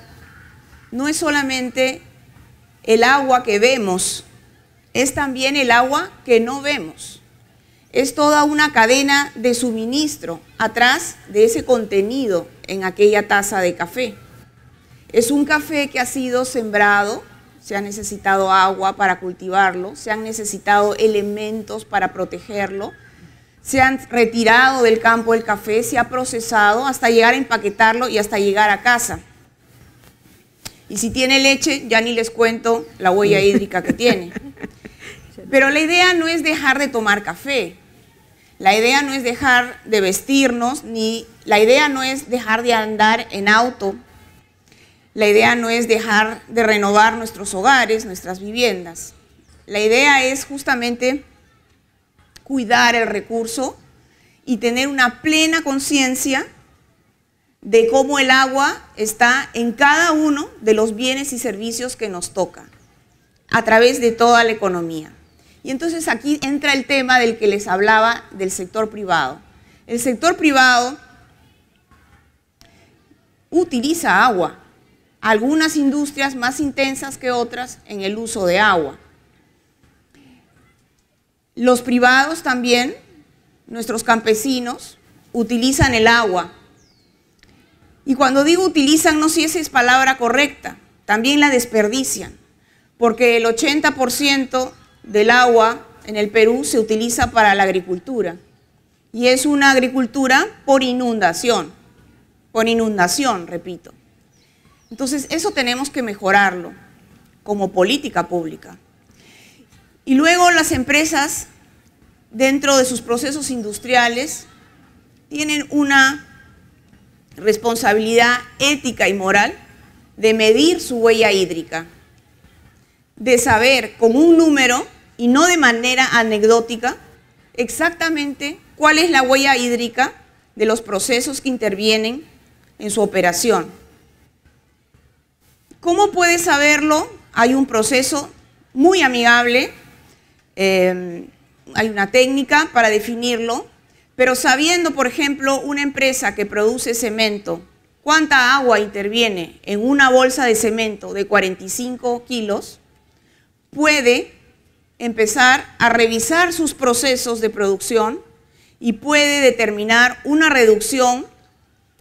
no es solamente el agua que vemos, es también el agua que no vemos. Es toda una cadena de suministro atrás de ese contenido en aquella taza de café. Es un café que ha sido sembrado se ha necesitado agua para cultivarlo, se han necesitado elementos para protegerlo, se han retirado del campo el café, se ha procesado hasta llegar a empaquetarlo y hasta llegar a casa. Y si tiene leche, ya ni les cuento la huella hídrica que tiene. Pero la idea no es dejar de tomar café, la idea no es dejar de vestirnos, ni la idea no es dejar de andar en auto la idea no es dejar de renovar nuestros hogares, nuestras viviendas. La idea es justamente cuidar el recurso y tener una plena conciencia de cómo el agua está en cada uno de los bienes y servicios que nos toca a través de toda la economía. Y entonces aquí entra el tema del que les hablaba del sector privado. El sector privado utiliza agua algunas industrias más intensas que otras en el uso de agua. Los privados también, nuestros campesinos, utilizan el agua. Y cuando digo utilizan, no sé si esa es palabra correcta, también la desperdician, porque el 80% del agua en el Perú se utiliza para la agricultura. Y es una agricultura por inundación, por inundación, repito. Entonces, eso tenemos que mejorarlo como política pública. Y luego las empresas, dentro de sus procesos industriales, tienen una responsabilidad ética y moral de medir su huella hídrica, de saber con un número y no de manera anecdótica exactamente cuál es la huella hídrica de los procesos que intervienen en su operación ¿Cómo puede saberlo? Hay un proceso muy amigable, em, hay una técnica para definirlo, pero sabiendo, por ejemplo, una empresa que produce cemento, cuánta agua interviene en una bolsa de cemento de 45 kilos, puede empezar a revisar sus procesos de producción y puede determinar una reducción,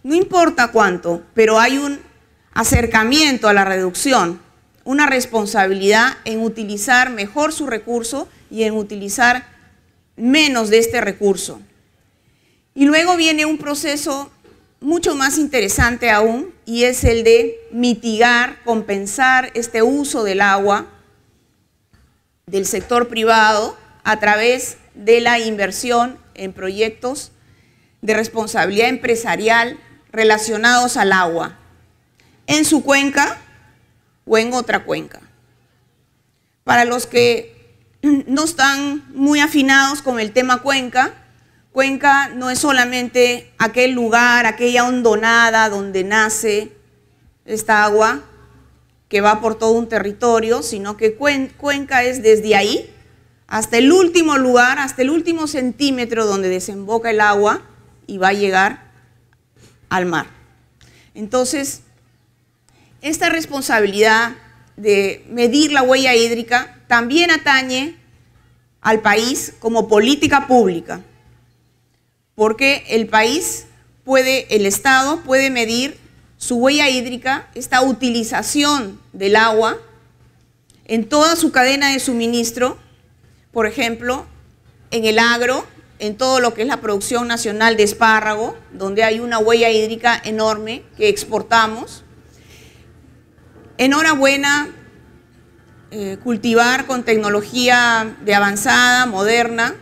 no importa cuánto, pero hay un acercamiento a la reducción, una responsabilidad en utilizar mejor su recurso y en utilizar menos de este recurso. Y luego viene un proceso mucho más interesante aún y es el de mitigar, compensar este uso del agua del sector privado a través de la inversión en proyectos de responsabilidad empresarial relacionados al agua, en su cuenca o en otra cuenca. Para los que no están muy afinados con el tema cuenca, cuenca no es solamente aquel lugar, aquella hondonada donde nace esta agua que va por todo un territorio, sino que cuenca es desde ahí hasta el último lugar, hasta el último centímetro donde desemboca el agua y va a llegar al mar. Entonces, esta responsabilidad de medir la huella hídrica también atañe al país como política pública, porque el país puede, el Estado puede medir su huella hídrica, esta utilización del agua en toda su cadena de suministro, por ejemplo, en el agro, en todo lo que es la producción nacional de espárrago, donde hay una huella hídrica enorme que exportamos, Enhorabuena, eh, cultivar con tecnología de avanzada, moderna.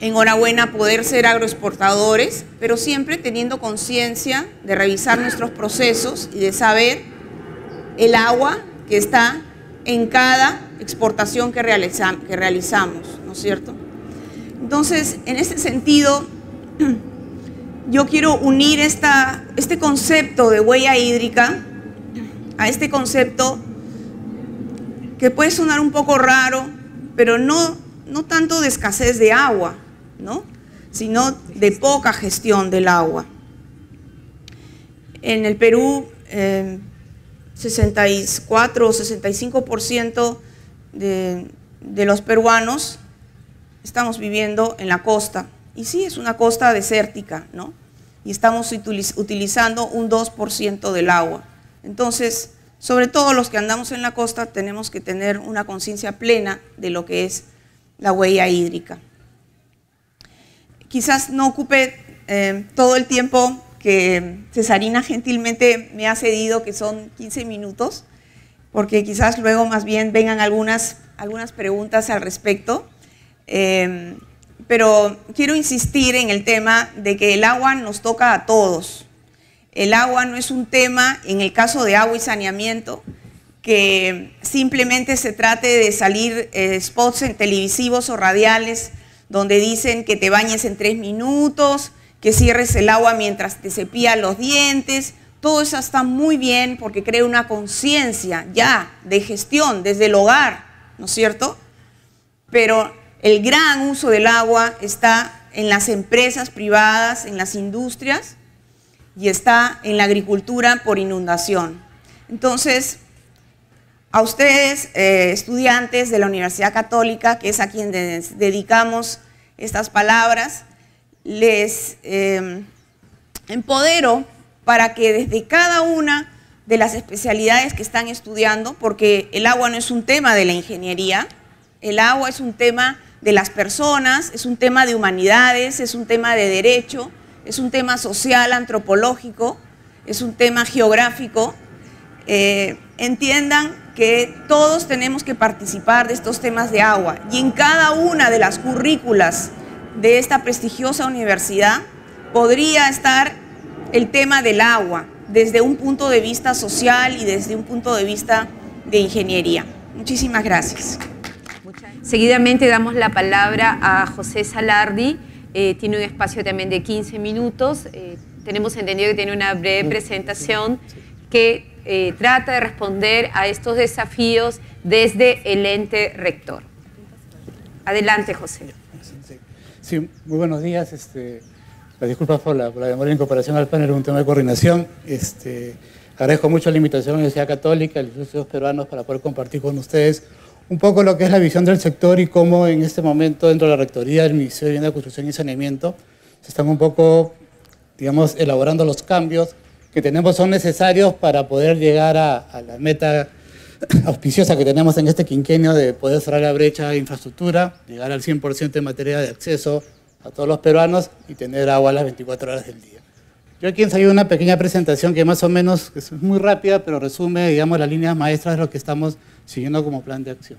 Enhorabuena poder ser agroexportadores, pero siempre teniendo conciencia de revisar nuestros procesos y de saber el agua que está en cada exportación que, realizamos, ¿no es cierto? Entonces, en este sentido, yo quiero unir esta, este concepto de huella hídrica a este concepto que puede sonar un poco raro, pero no, no tanto de escasez de agua, sino de poca gestión del agua. En el Perú, 64 eh, o 65% de, de los peruanos estamos viviendo en la costa. Y sí, es una costa desértica, ¿no? Y estamos utilizando un 2% del agua. Entonces, sobre todo los que andamos en la costa tenemos que tener una conciencia plena de lo que es la huella hídrica. Quizás no ocupe eh, todo el tiempo que Cesarina gentilmente me ha cedido, que son 15 minutos, porque quizás luego más bien vengan algunas, algunas preguntas al respecto. Em, pero quiero insistir en el tema de que el agua nos toca a todos. El agua no es un tema, en el caso de agua y saneamiento, que simplemente se trate de salir eh, spots en televisivos o radiales donde dicen que te bañes en tres minutos, que cierres el agua mientras te cepillas los dientes. Todo eso está muy bien porque crea una conciencia ya de gestión desde el hogar, ¿no es cierto? Pero el gran uso del agua está en las empresas privadas, en las industrias, y está en la agricultura por inundación. Entonces, a ustedes, eh, estudiantes de la Universidad Católica, que es a quien dedicamos estas palabras, les em, empodero para que desde cada una de las especialidades que están estudiando, porque el agua no es un tema de la ingeniería, el agua es un tema de las personas, es un tema de humanidades, es un tema de derecho, es un tema social, antropológico, es un tema geográfico. Eh, entiendan que todos tenemos que participar de estos temas de agua y en cada una de las currículas de esta prestigiosa universidad podría estar el tema del agua desde un punto de vista social y desde un punto de vista de ingeniería. Muchísimas gracias. Seguidamente damos la palabra a José Salardi eh, tiene un espacio también de 15 minutos. Eh, tenemos entendido que tiene una breve presentación que eh, trata de responder a estos desafíos desde el ente rector. Adelante, José. Sí, muy buenos días. Este, las disculpas por la, demora en comparación al panel, un tema de coordinación. Este, agradezco mucho la invitación a la Universidad Católica, a los estudios peruanos, para poder compartir con ustedes un poco lo que es la visión del sector y cómo en este momento dentro de la Rectoría del Ministerio de Vivienda, Construcción y Saneamiento se están un poco, digamos, elaborando los cambios que tenemos son necesarios para poder llegar a, la meta auspiciosa que tenemos en este quinquenio de poder cerrar la brecha de infraestructura, llegar al 100% en materia de acceso a todos los peruanos y tener agua las 24 horas del día. Yo aquí ensayé una pequeña presentación que más o menos es muy rápida, pero resume, digamos, las líneas maestras de lo que estamos siguiendo como plan de acción.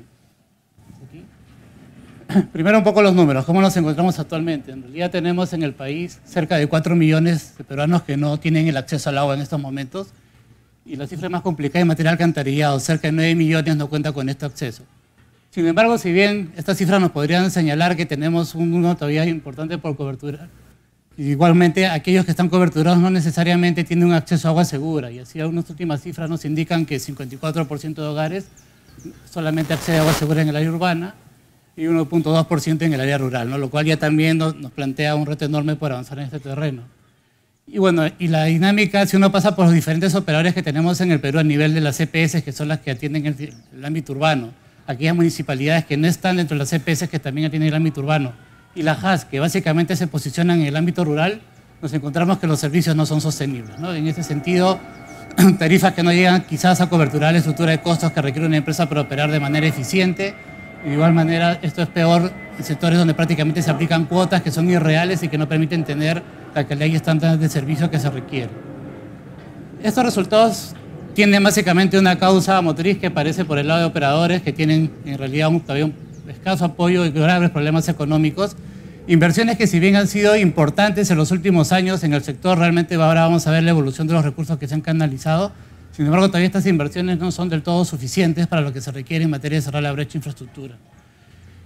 Primero un poco los números, ¿cómo nos encontramos actualmente? En realidad tenemos en el país cerca de 4 millones de peruanos que no tienen el acceso al agua en estos momentos y la cifra más complicada es material cantarillado, cerca de 9 millones no cuenta con este acceso. Sin embargo, si bien estas cifras nos podrían señalar que tenemos un número todavía importante por cobertura, igualmente aquellos que están coberturados no necesariamente tienen un acceso a agua segura y así algunas últimas cifras nos indican que 54% de hogares solamente accede a agua segura en el área urbana y 1.2% en el área rural, lo cual ya también nos, plantea un reto enorme por avanzar en este terreno. Y bueno, y la dinámica, si uno pasa por los diferentes operadores que tenemos en el Perú a nivel de las CPS, que son las que atienden el, ámbito urbano, aquellas municipalidades que no están dentro de las CPS, que también atienden el ámbito urbano, y las HAS que básicamente se posicionan en el ámbito rural, nos encontramos que los servicios no son sostenibles. En ese sentido, tarifas que no llegan quizás a coberturar la estructura de costos que requiere una empresa para operar de manera eficiente. De igual manera, esto es peor en sectores donde prácticamente se aplican cuotas que son irreales y que no permiten tener la calidad y estándar de servicio que se requiere. Estos resultados tienen básicamente una causa motriz que aparece por el lado de operadores que tienen en realidad todavía un escaso apoyo y graves problemas económicos Inversiones que si bien han sido importantes en los últimos años en el sector, realmente ahora vamos a ver la evolución de los recursos que se han canalizado. Sin embargo, todavía estas inversiones no son del todo suficientes para lo que se requiere en materia de cerrar la brecha de infraestructura.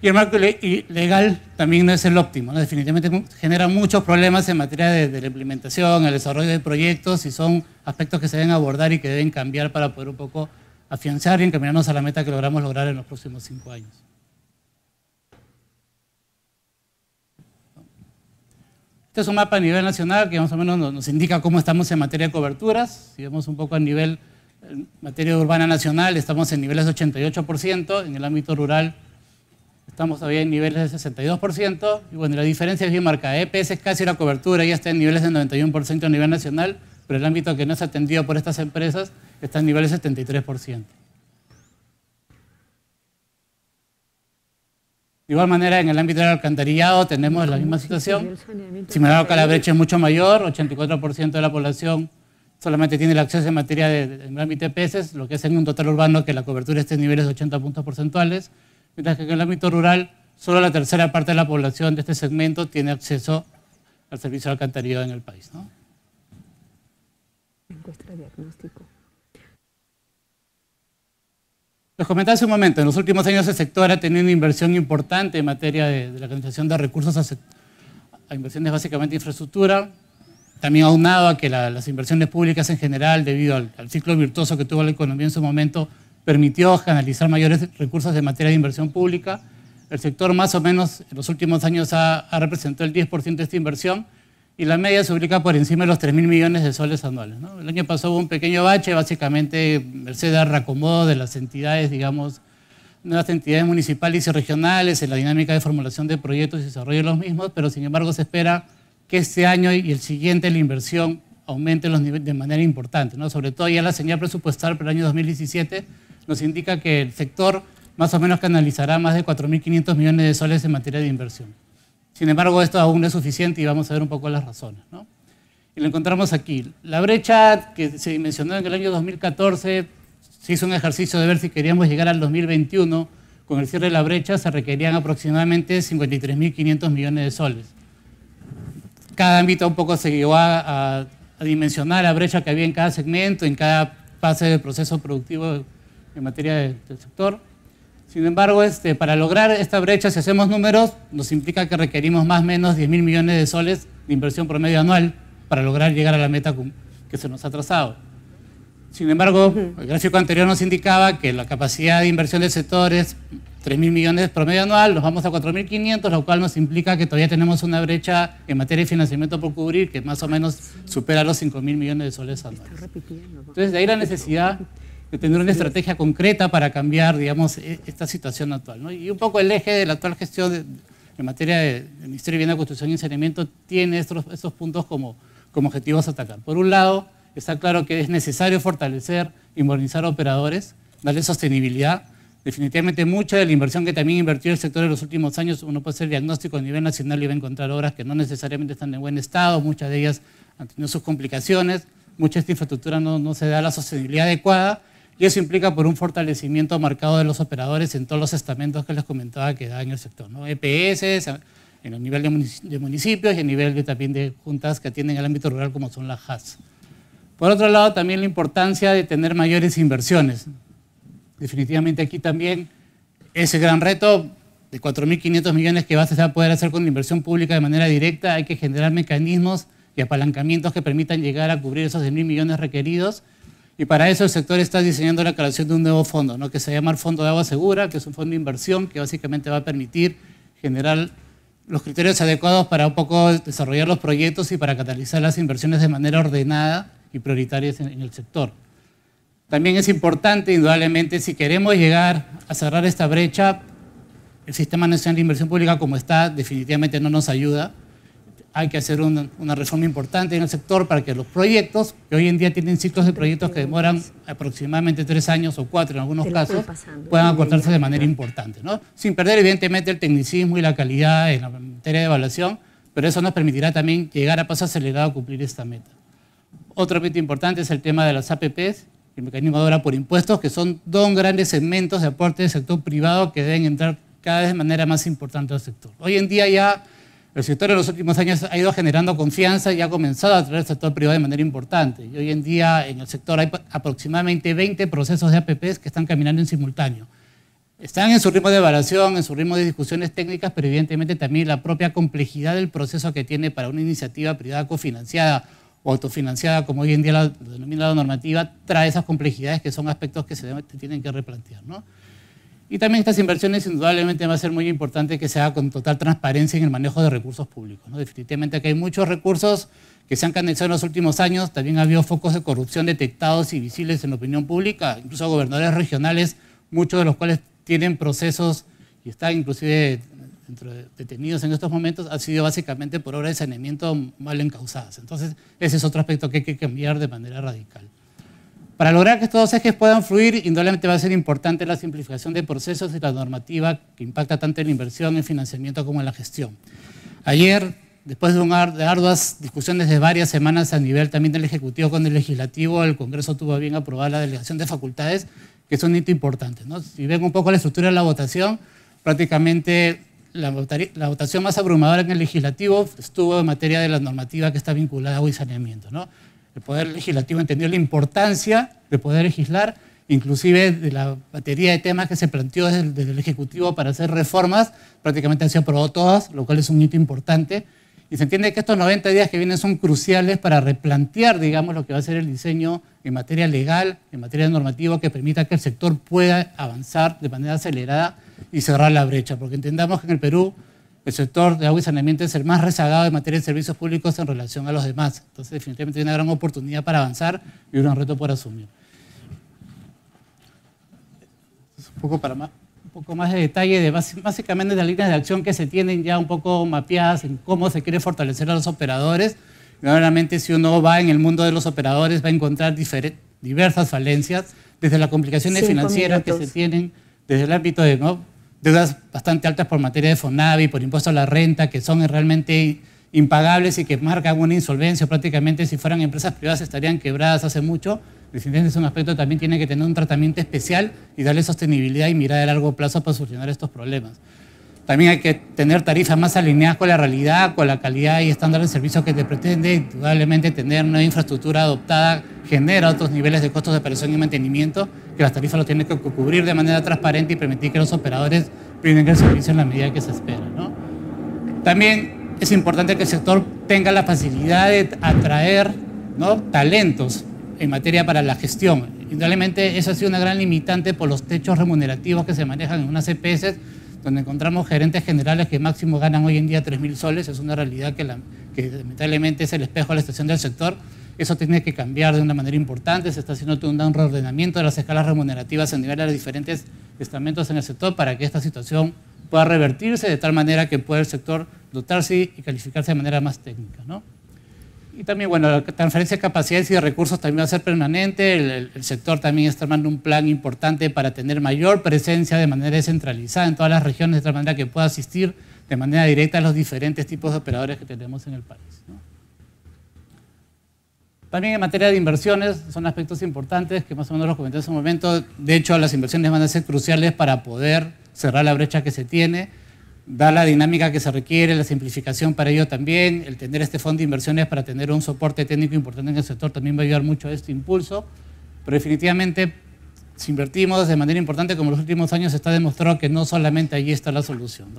Y el marco legal también no es el óptimo. Definitivamente genera muchos problemas en materia de, de, la implementación, el desarrollo de proyectos y son aspectos que se deben abordar y que deben cambiar para poder un poco afianzar y encaminarnos a la meta que logramos lograr en los próximos cinco años. Este es un mapa a nivel nacional que más o menos nos, indica cómo estamos en materia de coberturas. Si vemos un poco a nivel en materia urbana nacional, estamos en niveles de 88%, en el ámbito rural estamos todavía en niveles de 62%, y bueno, la diferencia es bien marcada. EPS ¿eh? es casi la cobertura, ya está en niveles de 91% a nivel nacional, pero el ámbito que no es atendido por estas empresas está en niveles de 73%. De igual manera, en el ámbito del alcantarillado tenemos la misma situación. Similar a la brecha es mucho mayor, 84% de la población solamente tiene el acceso en materia de, ámbito de peces, lo que es en un total urbano que la cobertura de en este niveles de 80 puntos porcentuales, mientras que en el ámbito rural solo la tercera parte de la población de este segmento tiene acceso al servicio de alcantarillado en el país. ¿no? diagnóstico. Los comentaba hace un momento, en los últimos años el sector ha tenido una inversión importante en materia de, la canalización de recursos a, inversiones básicamente de infraestructura, también aunado a que las inversiones públicas en general, debido al, ciclo virtuoso que tuvo la economía en su momento, permitió canalizar mayores recursos en materia de inversión pública. El sector más o menos en los últimos años ha, ha representado el 10% de esta inversión y la media se ubica por encima de los 3.000 millones de soles anuales. El año pasado hubo un pequeño bache, básicamente Mercedes al de las entidades, digamos, las entidades municipales y regionales en la dinámica de formulación de proyectos y desarrollo de los mismos, pero sin embargo se espera que este año y el siguiente la inversión aumente los niveles de manera importante. ¿no? Sobre todo ya la señal presupuestal para el año 2017 nos indica que el sector más o menos canalizará más de 4.500 millones de soles en materia de inversión. Sin embargo, esto aún no es suficiente y vamos a ver un poco las razones. Y lo encontramos aquí. La brecha que se dimensionó en el año 2014, se hizo un ejercicio de ver si queríamos llegar al 2021. Con el cierre de la brecha se requerían aproximadamente 53.500 millones de soles. Cada ámbito un poco se llevó a, a dimensionar la brecha que había en cada segmento, en cada fase del proceso productivo en materia del sector sin embargo, este, para lograr esta brecha, si hacemos números, nos implica que requerimos más o menos 10 mil millones de soles de inversión promedio anual para lograr llegar a la meta que se nos ha trazado. Sin embargo, el gráfico anterior nos indicaba que la capacidad de inversión del sector es 3 mil millones promedio anual, nos vamos a 4.500, lo cual nos implica que todavía tenemos una brecha en materia de financiamiento por cubrir que más o menos supera los 5 mil millones de soles anuales. Entonces, de ahí la necesidad de tener una estrategia concreta para cambiar, digamos, e, esta situación actual. Y un poco el eje de la actual gestión de, en materia de, del Ministerio de Vivienda, Construcción y Saneamiento tiene estos, esos puntos como, como objetivos a atacar. Por un lado, está claro que es necesario fortalecer y modernizar operadores, darle sostenibilidad. Definitivamente mucha de la inversión que también invirtió el sector en los últimos años, uno puede hacer diagnóstico a nivel nacional y va a encontrar obras que no necesariamente están en buen estado, muchas de ellas han tenido sus complicaciones, mucha de esta infraestructura no, no se da la sostenibilidad adecuada y eso implica por un fortalecimiento marcado de los operadores en todos los estamentos que les comentaba que da en el sector, ¿no? EPS, en el nivel de, municipios y el nivel de, también de juntas que atienden al ámbito rural como son las HAS Por otro lado, también la importancia de tener mayores inversiones. Definitivamente aquí también ese gran reto de 4.500 millones que va a poder hacer con la inversión pública de manera directa, hay que generar mecanismos y apalancamientos que permitan llegar a cubrir esos 10.000 millones requeridos y para eso el sector está diseñando la creación de un nuevo fondo, que se llama el Fondo de Agua Segura, que es un fondo de inversión que básicamente va a permitir generar los criterios adecuados para un poco desarrollar los proyectos y para catalizar las inversiones de manera ordenada y prioritaria en el sector. También es importante, indudablemente, si queremos llegar a cerrar esta brecha, el Sistema Nacional de Inversión Pública como está definitivamente no nos ayuda hay que hacer una, reforma importante en el sector para que los proyectos, que hoy en día tienen ciclos de proyectos que demoran aproximadamente tres años o cuatro en algunos casos, puedan acortarse de manera importante, ¿no? sin perder evidentemente el tecnicismo y la calidad en la materia de evaluación, pero eso nos permitirá también llegar a paso acelerado a cumplir esta meta. Otro ámbito importante es el tema de las APPs, el mecanismo de obra por impuestos, que son dos grandes segmentos de aporte del sector privado que deben entrar cada vez de manera más importante al sector. Hoy en día ya el sector en los últimos años ha ido generando confianza y ha comenzado a atraer al sector privado de manera importante. Y hoy en día en el sector hay aproximadamente 20 procesos de APPs que están caminando en simultáneo. Están en su ritmo de evaluación, en su ritmo de discusiones técnicas, pero evidentemente también la propia complejidad del proceso que tiene para una iniciativa privada cofinanciada o autofinanciada, como hoy en día la denomina la normativa, trae esas complejidades que son aspectos que se tienen que replantear. ¿no? Y también estas inversiones indudablemente va a ser muy importante que se haga con total transparencia en el manejo de recursos públicos. Definitivamente que hay muchos recursos que se han canalizado en los últimos años, también ha habido focos de corrupción detectados y visibles en la opinión pública, incluso gobernadores regionales, muchos de los cuales tienen procesos y están inclusive detenidos en estos momentos, ha sido básicamente por obra de saneamiento mal encausadas. Entonces, ese es otro aspecto que hay que cambiar de manera radical. Para lograr que estos dos ejes puedan fluir, indudablemente va a ser importante la simplificación de procesos y la normativa que impacta tanto en la inversión, en financiamiento como en la gestión. Ayer, después de, arduas discusiones de varias semanas a nivel también del Ejecutivo con el Legislativo, el Congreso tuvo bien aprobar la delegación de facultades, que es un hito importante. Si ven un poco la estructura de la votación, prácticamente la, votación más abrumadora en el legislativo estuvo en materia de la normativa que está vinculada a y saneamiento. ¿no? El Poder Legislativo entendió la importancia de poder legislar, inclusive de la batería de temas que se planteó desde el, Ejecutivo para hacer reformas, prácticamente se aprobó todas, lo cual es un hito importante. Y se entiende que estos 90 días que vienen son cruciales para replantear, digamos, lo que va a ser el diseño en materia legal, en materia normativa, que permita que el sector pueda avanzar de manera acelerada y cerrar la brecha. Porque entendamos que en el Perú el sector de agua y saneamiento es el más rezagado en materia de servicios públicos en relación a los demás. Entonces, definitivamente hay una gran oportunidad para avanzar y un gran reto por asumir. Un poco, para más, un poco más de detalle de básicamente las líneas de acción que se tienen ya un poco mapeadas en cómo se quiere fortalecer a los operadores. Normalmente, si uno va en el mundo de los operadores, va a encontrar diversas falencias, desde las complicaciones financieras que se tienen, desde el ámbito de ¿no? deudas bastante altas por materia de FONAVI, por impuesto a la renta, que son realmente impagables y que marcan una insolvencia. Prácticamente si fueran empresas privadas estarían quebradas hace mucho. Definitivamente es un aspecto que también tiene que tener un tratamiento especial y darle sostenibilidad y mirada a largo plazo para solucionar estos problemas. También hay que tener tarifas más alineadas con la realidad, con la calidad y estándar de servicio que te pretende. Indudablemente tener una infraestructura adoptada genera otros niveles de costos de operación y mantenimiento que las tarifas lo tienen que cubrir de manera transparente y permitir que los operadores brinden el servicio en la medida que se espera. ¿no? También es importante que el sector tenga la facilidad de atraer ¿no? talentos en materia para la gestión. Indudablemente eso ha sido una gran limitante por los techos remunerativos que se manejan en unas EPS donde encontramos gerentes generales que máximo ganan hoy en día 3.000 soles, es una realidad que, lamentablemente es el espejo de la situación del sector. Eso tiene que cambiar de una manera importante, se está haciendo un reordenamiento de las escalas remunerativas a nivel de los diferentes estamentos en el sector para que esta situación pueda revertirse de tal manera que pueda el sector dotarse y calificarse de manera más técnica. Y también, bueno, la transferencia de capacidades y de recursos también va a ser permanente. El, sector también está armando un plan importante para tener mayor presencia de manera descentralizada en todas las regiones, de tal manera que pueda asistir de manera directa a los diferentes tipos de operadores que tenemos en el país. También en materia de inversiones son aspectos importantes que más o menos los comenté hace un momento. De hecho, las inversiones van a ser cruciales para poder cerrar la brecha que se tiene da la dinámica que se requiere, la simplificación para ello también, el tener este fondo de inversiones para tener un soporte técnico importante en el sector también va a ayudar mucho a este impulso, pero definitivamente si invertimos de manera importante, como en los últimos años está demostrado que no solamente allí está la solución.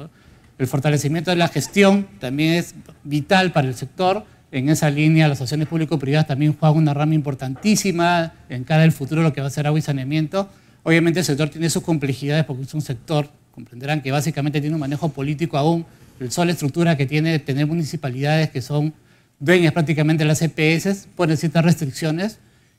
El fortalecimiento de la gestión también es vital para el sector. En esa línea, las acciones público-privadas también juegan una rama importantísima en cara al futuro, lo que va a ser agua y saneamiento. Obviamente el sector tiene sus complejidades porque es un sector comprenderán que básicamente tiene un manejo político aún, el sola estructura que tiene tener municipalidades que son dueñas prácticamente de las EPS, ponen ciertas restricciones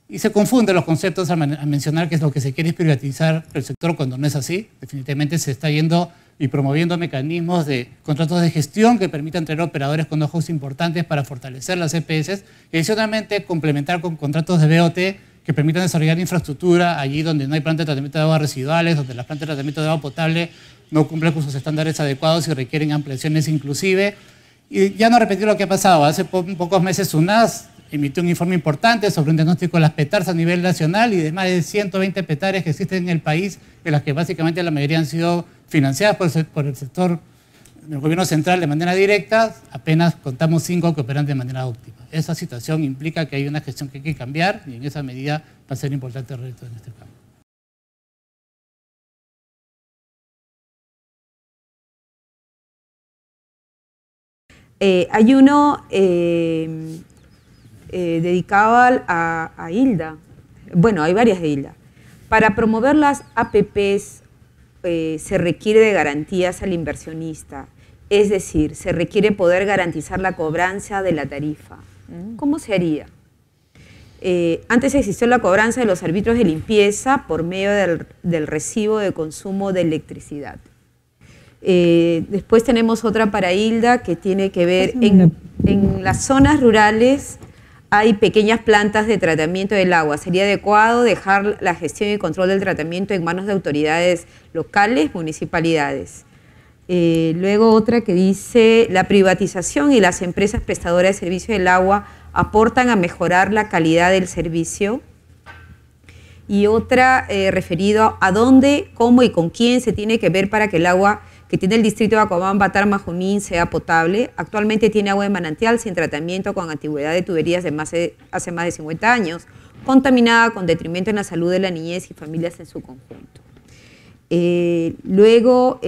y se confunden los conceptos al, mencionar que es lo que se quiere es privatizar el sector cuando no es así. Definitivamente se está yendo y promoviendo mecanismos de contratos de gestión que permitan tener operadores con ojos importantes para fortalecer las EPS adicionalmente complementar con contratos de BOT que permitan desarrollar infraestructura allí donde no hay plantas de tratamiento de aguas residuales, donde las plantas de tratamiento de agua potable no cumplen con sus estándares adecuados y requieren ampliaciones inclusive. Y ya no repetir lo que ha pasado. Hace pocos meses UNAS emitió un informe importante sobre un diagnóstico de las petaras a nivel nacional y de más de 120 petaras que existen en el país, de las que básicamente la mayoría han sido financiadas por por el sector en el gobierno central de manera directa, apenas contamos cinco que operan de manera óptima. Esa situación implica que hay una gestión que hay que cambiar y en esa medida va a ser importante el reto en este campo. Eh, hay uno eh, eh, dedicado a, Hilda, bueno, hay varias de Hilda. Para promover las APPs se requiere de garantías al inversionista. Es decir, se requiere poder garantizar la cobranza de la tarifa. Mm. ¿Cómo se haría? Eh, antes existió la cobranza de los árbitros de limpieza por medio del, recibo de consumo de electricidad. Eh, después tenemos otra para Hilda que tiene que ver en, las zonas rurales hay pequeñas plantas de tratamiento del agua. Sería adecuado dejar la gestión y control del tratamiento en manos de autoridades locales, municipalidades. Eh, luego otra que dice, la privatización y las empresas prestadoras de servicio del agua aportan a mejorar la calidad del servicio. Y otra referida eh, referido a dónde, cómo y con quién se tiene que ver para que el agua que tiene el distrito de Acobamba, Tarma, Junín sea potable. Actualmente tiene agua de manantial sin tratamiento con antigüedad de tuberías de más hace más de 50 años, contaminada con detrimento en la salud de la niñez y familias en su conjunto. Eh, luego,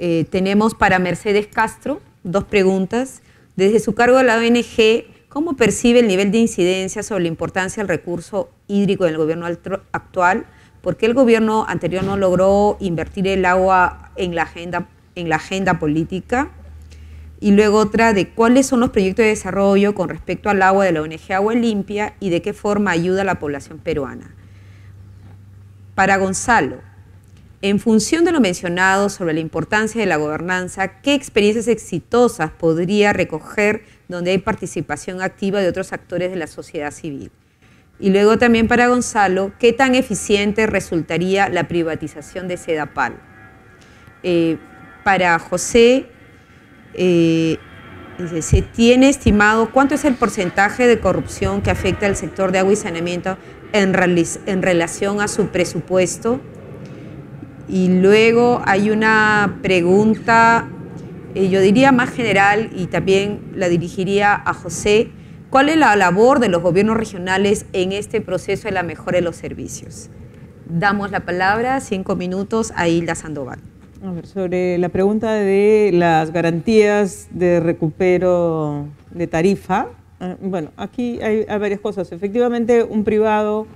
eh, tenemos para Mercedes Castro dos preguntas. Desde su cargo de la ONG, ¿cómo percibe el nivel de incidencia sobre la importancia del recurso hídrico en el gobierno actual? ¿Por qué el gobierno anterior no logró invertir el agua en la agenda, en la agenda política? Y luego otra de cuáles son los proyectos de desarrollo con respecto al agua de la ONG Agua Limpia y de qué forma ayuda a la población peruana. Para Gonzalo, en función de lo mencionado sobre la importancia de la gobernanza, ¿qué experiencias exitosas podría recoger donde hay participación activa de otros actores de la sociedad civil? Y luego también para Gonzalo, ¿qué tan eficiente resultaría la privatización de Sedapal? Eh, para José, eh, ¿se tiene estimado cuánto es el porcentaje de corrupción que afecta al sector de agua y saneamiento en relación a su presupuesto? Y luego hay una pregunta, eh, yo diría más general y también la dirigiría a José. ¿Cuál es la labor de los gobiernos regionales en este proceso de la mejora de los servicios? Damos la palabra, cinco minutos, a Hilda Sandoval. A ver, sobre la pregunta de las garantías de recupero de tarifa, ah, bueno, aquí hay, hay varias cosas. Efectivamente, un privado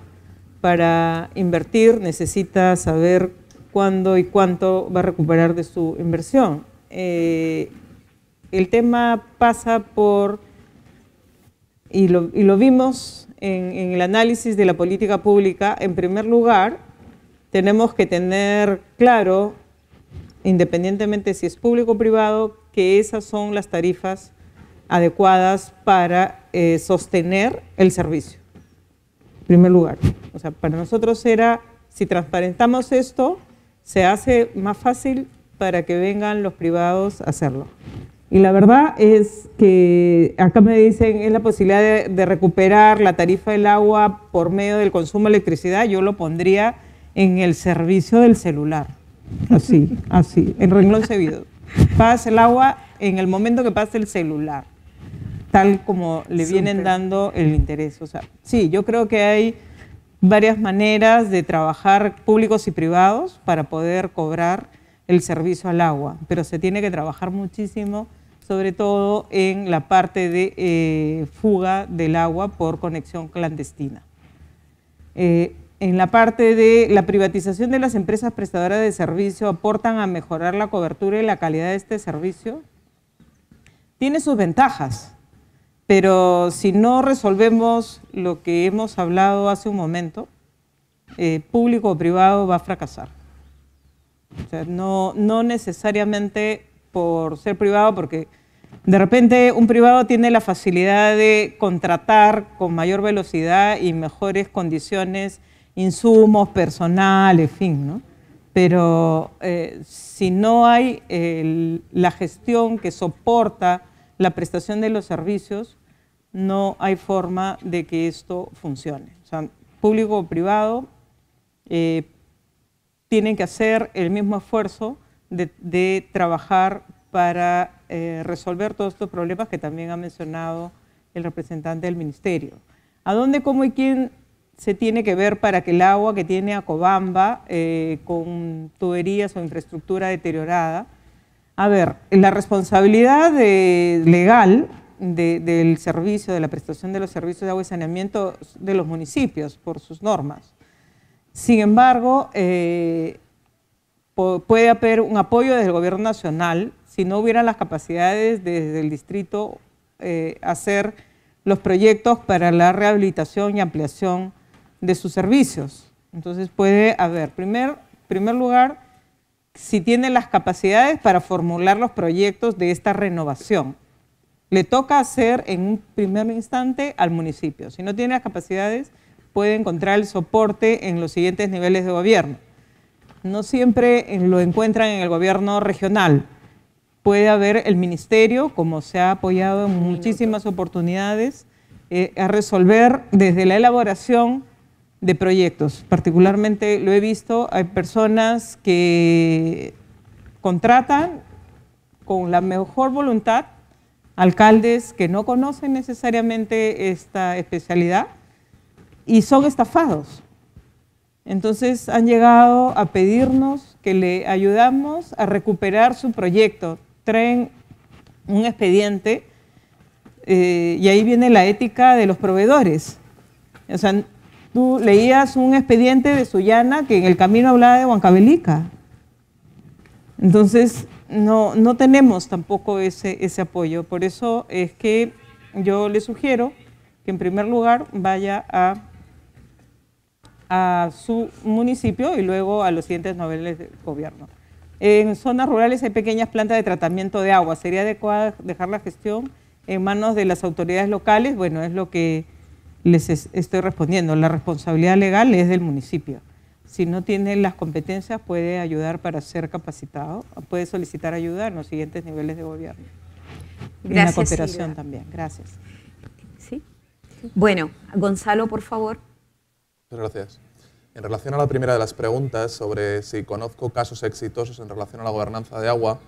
para invertir necesita saber cuándo y cuánto va a recuperar de su inversión. Eh, el tema pasa por, y lo, vimos en, el análisis de la política pública, en primer lugar, tenemos que tener claro, independientemente si es público o privado, que esas son las tarifas adecuadas para eh, sostener el servicio. En primer lugar. O sea, para nosotros era, si transparentamos esto, se hace más fácil para que vengan los privados a hacerlo. Y la verdad es que acá me dicen es la posibilidad de, recuperar la tarifa del agua por medio del consumo de electricidad. Yo lo pondría en el servicio del celular. Así, así, en renglón seguido. el agua en el momento que pase el celular, tal como le vienen dando el interés. O sea, sí, yo creo que hay varias maneras de trabajar públicos y privados para poder cobrar el servicio al agua, pero se tiene que trabajar muchísimo, sobre todo en la parte de eh, fuga del agua por conexión clandestina. Eh, en la parte de la privatización de las empresas prestadoras de servicio aportan a mejorar la cobertura y la calidad de este servicio, tiene sus ventajas, pero si no resolvemos lo que hemos hablado hace un momento, eh, público o privado va a fracasar. no, no necesariamente por ser privado, porque de repente un privado tiene la facilidad de contratar con mayor velocidad y mejores condiciones, insumos, personal, en fin, ¿no? Pero eh, si no hay la gestión que soporta la prestación de los servicios, no hay forma de que esto funcione. O sea, público o privado eh, tienen que hacer el mismo esfuerzo de, trabajar para eh, resolver todos estos problemas que también ha mencionado el representante del ministerio. ¿A dónde, cómo y quién se tiene que ver para que el agua que tiene Acobamba eh, con tuberías o infraestructura deteriorada a ver, la responsabilidad eh, legal del servicio, de la prestación de los servicios de agua y saneamiento de los municipios por sus normas. Sin embargo, eh, puede haber un apoyo desde gobierno nacional si no hubiera las capacidades desde el distrito eh, hacer los proyectos para la rehabilitación y ampliación de sus servicios. Entonces puede haber, primer, primer lugar, si tiene las capacidades para formular los proyectos de esta renovación. Le toca hacer en un primer instante al municipio. Si no tiene las capacidades, puede encontrar el soporte en los siguientes niveles de gobierno. No siempre lo encuentran en el gobierno regional. Puede haber el ministerio, como se ha apoyado en muchísimas oportunidades, eh, a resolver desde la elaboración de proyectos. Particularmente lo he visto, hay personas que contratan con la mejor voluntad alcaldes que no conocen necesariamente esta especialidad y son estafados. Entonces han llegado a pedirnos que le ayudamos a recuperar su proyecto. Traen un expediente eh, y ahí viene la ética de los proveedores. O sea, Tú leías un expediente de Sullana que en el camino hablaba de Huancavelica. Entonces, no, no tenemos tampoco ese, ese apoyo. Por eso es que yo le sugiero que en primer lugar vaya a, a su municipio y luego a los siguientes noveles del gobierno. En zonas rurales hay pequeñas plantas de tratamiento de agua. ¿Sería adecuado dejar la gestión en manos de las autoridades locales? Bueno, es lo que les estoy respondiendo, la responsabilidad legal es del municipio. Si no tiene las competencias, puede ayudar para ser capacitado, puede solicitar ayuda en los siguientes niveles de gobierno. Gracias. Y la cooperación también. Gracias. ¿Sí? Bueno, Gonzalo, por favor. Muchas gracias. En relación a la primera de las preguntas sobre si conozco casos exitosos en relación a la gobernanza de agua,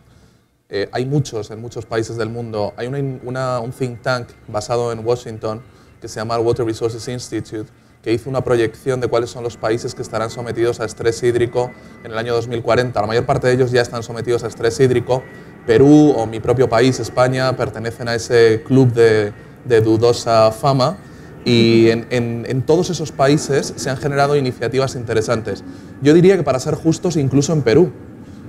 eh, hay muchos en muchos países del mundo. Hay un think tank basado en Washington que se llama el Water Resources Institute, que hizo una proyección de cuáles son los países que estarán sometidos a estrés hídrico en el año 2040. La mayor parte de ellos ya están sometidos a estrés hídrico. Perú o mi propio país, España, pertenecen a ese club de, dudosa fama. Y en, todos esos países se han generado iniciativas interesantes. Yo diría que para ser justos, incluso en Perú,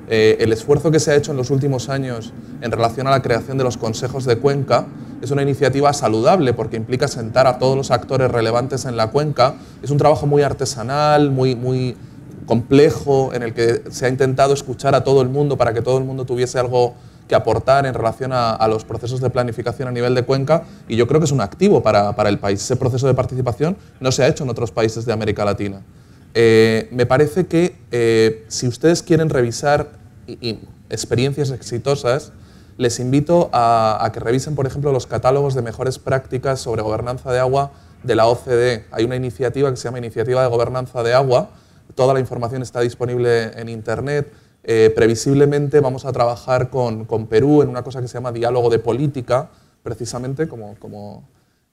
eh, el esfuerzo que se ha hecho en los últimos años en relación a la creación de los consejos de cuenca es una iniciativa saludable porque implica sentar a todos los actores relevantes en la cuenca. Es un trabajo muy artesanal, muy, muy complejo, en el que se ha intentado escuchar a todo el mundo para que todo el mundo tuviese algo que aportar en relación a, los procesos de planificación a nivel de cuenca y yo creo que es un activo para el país. Ese proceso de participación no se ha hecho en otros países de América Latina. Eh, me parece que eh, si ustedes quieren revisar experiencias exitosas, les invito a, que revisen, por ejemplo, los catálogos de mejores prácticas sobre gobernanza de agua de la OCDE. Hay una iniciativa que se llama Iniciativa de Gobernanza de Agua. Toda la información está disponible en Internet. Eh, previsiblemente vamos a trabajar con, Perú en una cosa que se llama diálogo de política, precisamente como, como,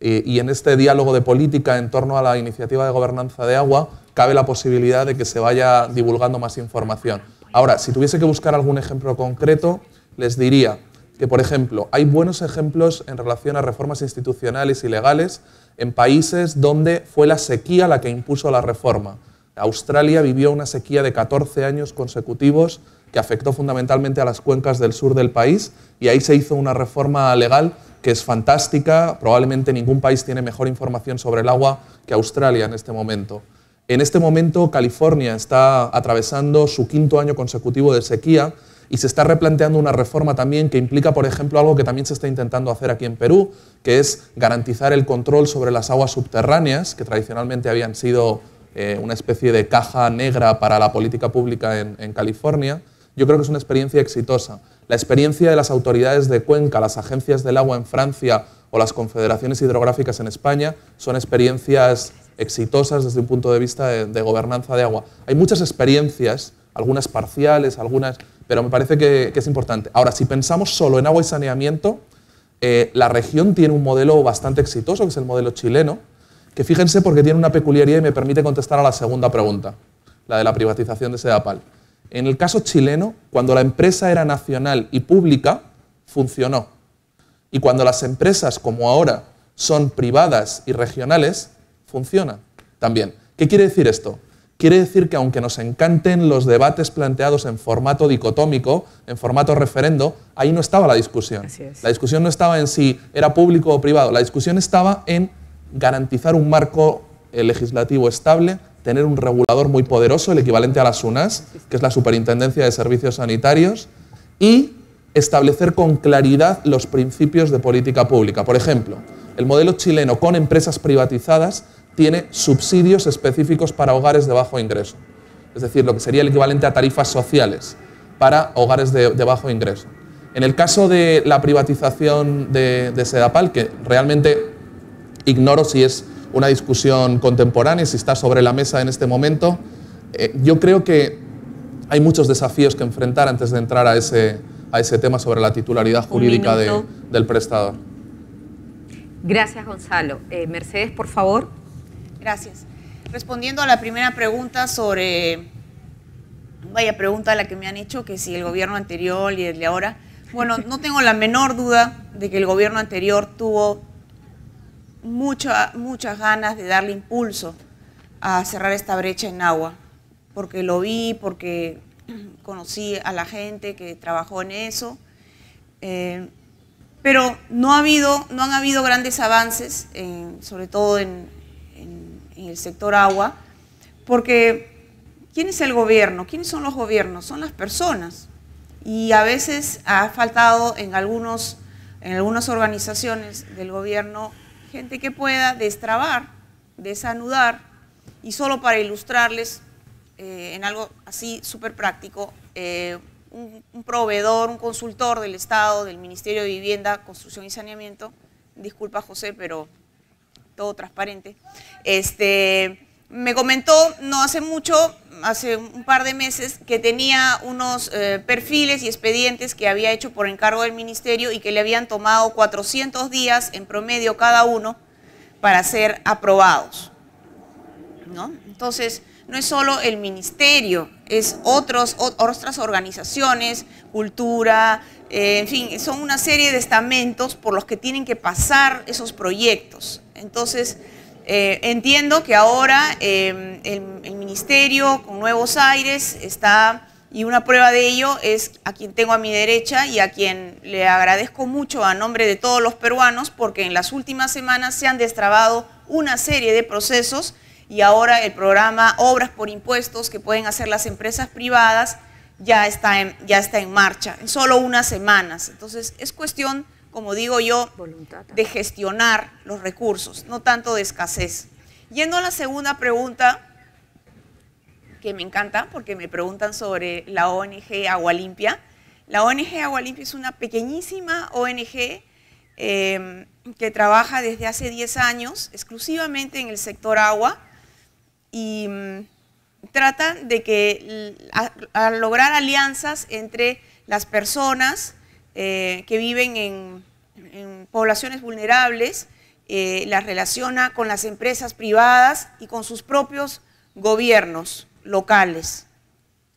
eh, y en este diálogo de política en torno a la iniciativa de gobernanza de agua, cabe la posibilidad de que se vaya divulgando más información. Ahora, si tuviese que buscar algún ejemplo concreto, les diría que, por ejemplo, hay buenos ejemplos en relación a reformas institucionales y legales en países donde fue la sequía la que impuso la reforma. Australia vivió una sequía de 14 años consecutivos que afectó fundamentalmente a las cuencas del sur del país y ahí se hizo una reforma legal que es fantástica, probablemente ningún país tiene mejor información sobre el agua que Australia en este momento. En este momento California está atravesando su quinto año consecutivo de sequía y se está replanteando una reforma también que implica, por ejemplo, algo que también se está intentando hacer aquí en Perú, que es garantizar el control sobre las aguas subterráneas, que tradicionalmente habían sido eh, una especie de caja negra para la política pública en California yo creo que es una experiencia exitosa. La experiencia de las autoridades de Cuenca, las agencias del agua en Francia o las confederaciones hidrográficas en España son experiencias exitosas desde un punto de vista de, gobernanza de agua. Hay muchas experiencias, algunas parciales, algunas, pero me parece que, es importante. Ahora, si pensamos solo en agua y saneamiento, eh, la región tiene un modelo bastante exitoso, que es el modelo chileno, que fíjense porque tiene una peculiaridad y me permite contestar a la segunda pregunta, la de la privatización de Sedapal. En el caso chileno, cuando la empresa era nacional y pública, funcionó. Y cuando las empresas, como ahora, son privadas y regionales, funcionan también. ¿Qué quiere decir esto? Quiere decir que aunque nos encanten los debates planteados en formato dicotómico, en formato referendo, ahí no estaba la discusión. La discusión no estaba en si era público o privado, la discusión estaba en garantizar un marco eh, legislativo estable tener un regulador muy poderoso, el equivalente a las UNAS, que es la Superintendencia de Servicios Sanitarios, y establecer con claridad los principios de política pública. Por ejemplo, el modelo chileno con empresas privatizadas tiene subsidios específicos para hogares de bajo ingreso, es decir, lo que sería el equivalente a tarifas sociales para hogares de, bajo ingreso. En el caso de la privatización de Sedapal, que realmente ignoro si es una discusión contemporánea, si está sobre la mesa en este momento. Eh, yo creo que hay muchos desafíos que enfrentar antes de entrar a ese, a ese tema sobre la titularidad jurídica del prestador. Gracias, Gonzalo. Eh, Mercedes, por favor. Gracias. Respondiendo a la primera pregunta sobre, vaya pregunta a la que me han hecho, que si el gobierno anterior y el de ahora, bueno, no tengo la menor duda de que el gobierno anterior tuvo muchas ganas de darle impulso a cerrar esta brecha en agua, porque lo vi, porque conocí a la gente que trabajó en eso. Eh, pero no, ha habido, no han habido grandes avances, sobre todo en, el sector agua, porque ¿quién es el gobierno? ¿Quiénes son los gobiernos? Son las personas. Y a veces ha faltado en, algunos, en algunas organizaciones del gobierno gente que pueda destrabar, desanudar, y solo para ilustrarles eh, en algo así súper práctico, eh, un, proveedor, un consultor del Estado, del Ministerio de Vivienda, Construcción y Saneamiento, disculpa José, pero todo transparente, este, me comentó no hace mucho hace un par de meses que tenía unos eh, perfiles y expedientes que había hecho por encargo del ministerio y que le habían tomado 400 días en promedio cada uno para ser aprobados. ¿no? Entonces, no es solo el ministerio, es otros, otras organizaciones, cultura, eh, en fin, son una serie de estamentos por los que tienen que pasar esos proyectos. Entonces, eh, entiendo que ahora em, el, ministerio con nuevos aires está, y una prueba de ello es a quien tengo a mi derecha y a quien le agradezco mucho a nombre de todos los peruanos, porque en las últimas semanas se han destrabado una serie de procesos y ahora el programa Obras por Impuestos que pueden hacer las empresas privadas ya está ya está en marcha, en solo unas semanas. Entonces es cuestión como digo yo, de gestionar los recursos, no tanto de escasez. Yendo a la segunda pregunta, que me encanta porque me preguntan sobre la ONG Agua Limpia. La ONG Agua Limpia es una pequeñísima ONG em, que trabaja desde hace 10 años exclusivamente en el sector agua y mm, trata de que lograr alianzas entre las personas, eh, que viven en, poblaciones vulnerables, eh, las relaciona con las empresas privadas y con sus propios gobiernos locales.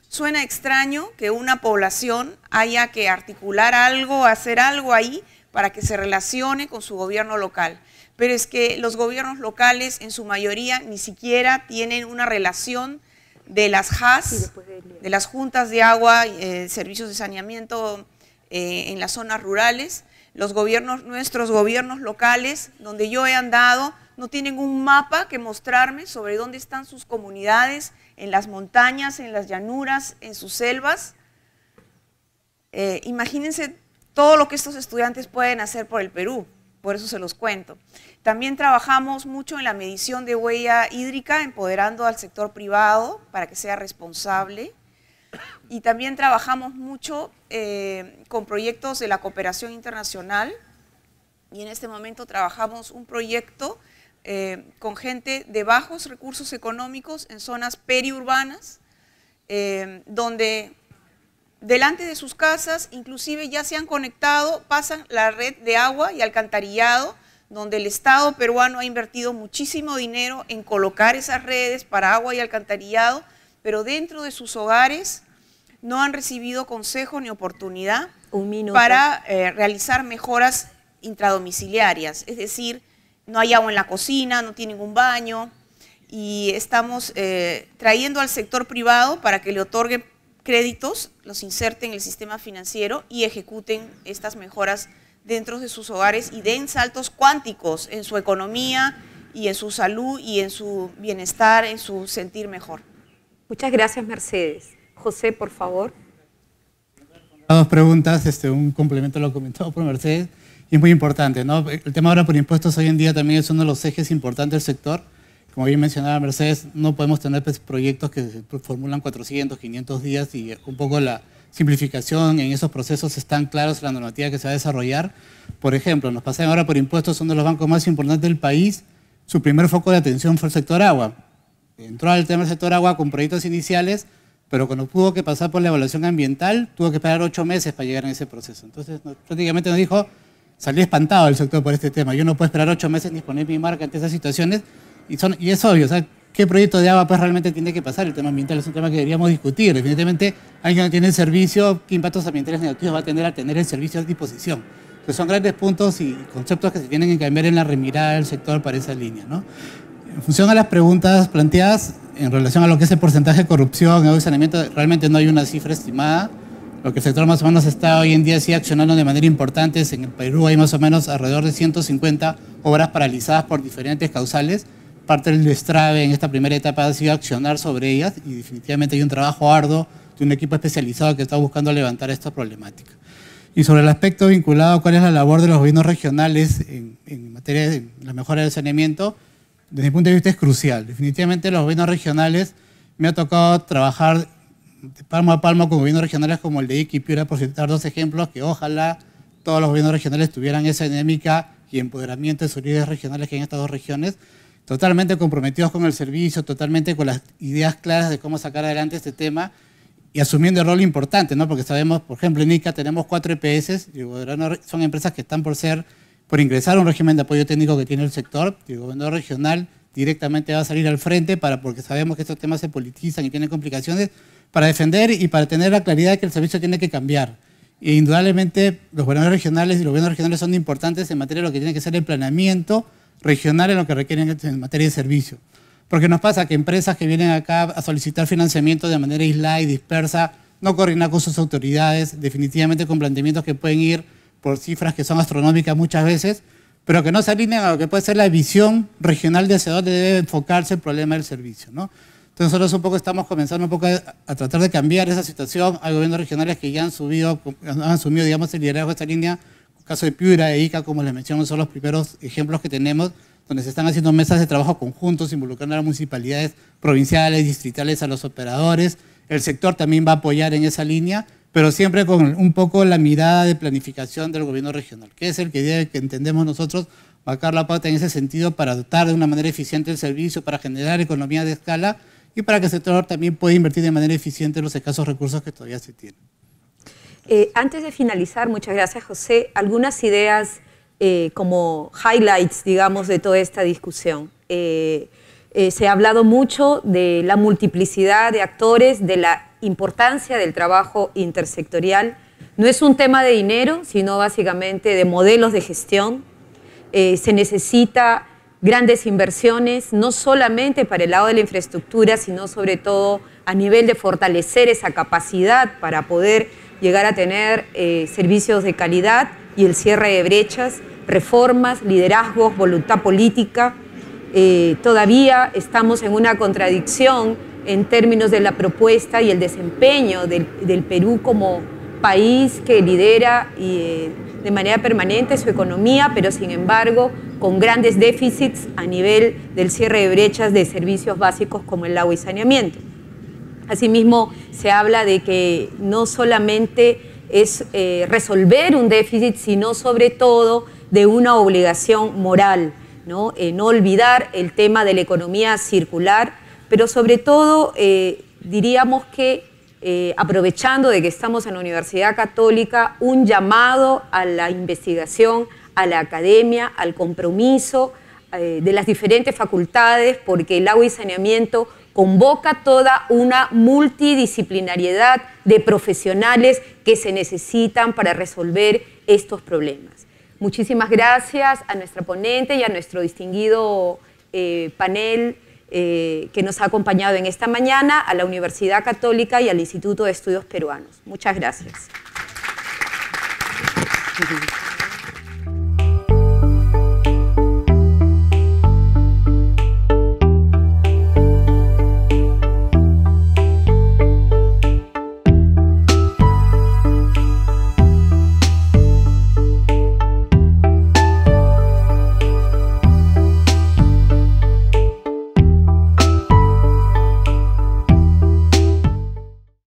Suena extraño que una población haya que articular algo, hacer algo ahí para que se relacione con su gobierno local. Pero es que los gobiernos locales en su mayoría ni siquiera tienen una relación de las JAS, de las juntas de agua, y eh, servicios de saneamiento eh, en las zonas rurales. Los gobiernos, nuestros gobiernos locales, donde yo he andado, no tienen un mapa que mostrarme sobre dónde están sus comunidades, en las montañas, en las llanuras, en sus selvas. Eh, imagínense todo lo que estos estudiantes pueden hacer por el Perú, por eso se los cuento. También trabajamos mucho en la medición de huella hídrica, empoderando al sector privado para que sea responsable y también trabajamos mucho eh, con proyectos de la cooperación internacional y en este momento trabajamos un proyecto eh, con gente de bajos recursos económicos en zonas periurbanas, eh, donde delante de sus casas inclusive ya se han conectado, pasan la red de agua y alcantarillado, donde el Estado peruano ha invertido muchísimo dinero en colocar esas redes para agua y alcantarillado, pero dentro de sus hogares no han recibido consejo ni oportunidad para eh, realizar mejoras intradomiciliarias, es decir, no hay agua en la cocina, no tienen un baño y estamos eh, trayendo al sector privado para que le otorgue créditos, los inserten en el sistema financiero y ejecuten estas mejoras dentro de sus hogares y den saltos cuánticos en su economía y en su salud y en su bienestar, en su sentir mejor. Muchas gracias, Mercedes. José, por favor. Dos preguntas, este, un complemento lo comentado por Mercedes, y es muy importante. ¿no? El tema ahora por impuestos hoy en día también es uno de los ejes importantes del sector. Como bien mencionaba Mercedes, no podemos tener pues, proyectos que se formulan 400, 500 días y un poco la, simplificación en esos procesos están claros en la normativa que se va a desarrollar. Por ejemplo, nos pasan ahora por impuestos, uno de los bancos más importantes del país. Su primer foco de atención fue el sector agua. Entró al tema del sector agua con proyectos iniciales pero cuando tuvo que pasar por la evaluación ambiental, tuvo que esperar ocho meses para llegar a ese proceso. Entonces, prácticamente nos dijo, salí espantado el sector por este tema, yo no puedo esperar ocho meses ni poner mi marca ante esas situaciones, y, son, y es obvio, o ¿qué proyecto de agua pues realmente tiene que pasar? El tema ambiental es un tema que deberíamos discutir, evidentemente, alguien que no tiene el servicio, ¿qué impactos ambientales negativos va a tener al tener el servicio a disposición? Entonces, son grandes puntos y conceptos que se tienen que cambiar en la remirada del sector para esa línea, ¿no? en función a las preguntas planteadas, en relación a lo que es el porcentaje de corrupción, en el saneamiento, realmente no hay una cifra estimada. Lo que el sector más o menos está hoy en día sí accionando de manera importante en el Perú hay más o menos alrededor de 150 obras paralizadas por diferentes causales. Parte del destrave en esta primera etapa ha sido accionar sobre ellas y definitivamente hay un trabajo arduo de un equipo especializado que está buscando levantar esta problemática. Y sobre el aspecto vinculado a cuál es la labor de los gobiernos regionales en, en materia de la mejora del saneamiento, desde mi punto de vista es crucial. Definitivamente los gobiernos regionales, me ha tocado trabajar de palmo a palmo con gobiernos regionales como el de Iquipiura, por citar dos ejemplos, que ojalá todos los gobiernos regionales tuvieran esa dinámica y empoderamiento de sus líderes regionales que en estas dos regiones, totalmente comprometidos con el servicio, totalmente con las ideas claras de cómo sacar adelante este tema y asumiendo el rol importante, ¿no? Porque sabemos, por ejemplo, en ICA tenemos cuatro EPS, y son empresas que están por ser por ingresar a un régimen de apoyo técnico que tiene el sector, el gobernador regional directamente va a salir al frente para, porque sabemos que estos temas se politizan y tienen complicaciones, para defender y para tener la claridad de que el servicio tiene que cambiar. E indudablemente los gobiernos regionales y los gobiernos regionales son importantes en materia de lo que tiene que ser el planeamiento regional en lo que requieren en materia de servicio. Porque nos pasa que empresas que vienen acá a solicitar financiamiento de manera aislada y dispersa, no coordinan con sus autoridades, definitivamente con planteamientos que pueden ir por cifras que son astronómicas muchas veces, pero que no se alinean a lo que puede ser la visión regional de hacia dónde debe enfocarse el problema del servicio. ¿no? Entonces nosotros un poco estamos comenzando un poco a, tratar de cambiar esa situación. Hay gobiernos regionales que ya han, subido, han asumido digamos, el liderazgo de esta línea. caso de Piura e Ica, como les mencioné, son los primeros ejemplos que tenemos donde se están haciendo mesas de trabajo conjuntos, involucrando a las municipalidades provinciales, distritales, a los operadores. El sector también va a apoyar en esa línea pero siempre con un poco la mirada de planificación del gobierno regional, que es el que que entendemos nosotros, marcar la pata en ese sentido para dotar de una manera eficiente el servicio, para generar economía de escala y para que el sector también pueda invertir de manera eficiente los escasos recursos que todavía se tienen. Eh, antes de finalizar, muchas gracias José, algunas ideas eh, como highlights, digamos, de toda esta discusión. Eh, se ha hablado mucho de la multiplicidad de actores, de la importancia del trabajo intersectorial. No es un tema de dinero, sino básicamente de modelos de gestión. Eh, se necesita grandes inversiones, no solamente para el lado de la infraestructura, sino sobre todo a nivel de fortalecer esa capacidad para poder llegar a tener eh, servicios de calidad y el cierre de brechas, reformas, liderazgos, voluntad política. Eh, todavía estamos en una contradicción en términos de la propuesta y el desempeño del, Perú como país que lidera y, eh, de manera permanente su economía, pero sin embargo con grandes déficits a nivel del cierre de brechas de servicios básicos como el agua y saneamiento. Asimismo, se habla de que no solamente es eh, resolver un déficit, sino sobre todo de una obligación moral, ¿no? Eh, no olvidar el tema de la economía circular pero sobre todo eh, diríamos que eh, aprovechando de que estamos en la Universidad Católica, un llamado a la investigación, a la academia, al compromiso eh, de las diferentes facultades, porque el agua y saneamiento convoca toda una multidisciplinariedad de profesionales que se necesitan para resolver estos problemas. Muchísimas gracias a nuestra ponente y a nuestro distinguido panel eh, que nos ha acompañado en esta mañana, a la Universidad Católica y al Instituto de Estudios Peruanos. Muchas gracias.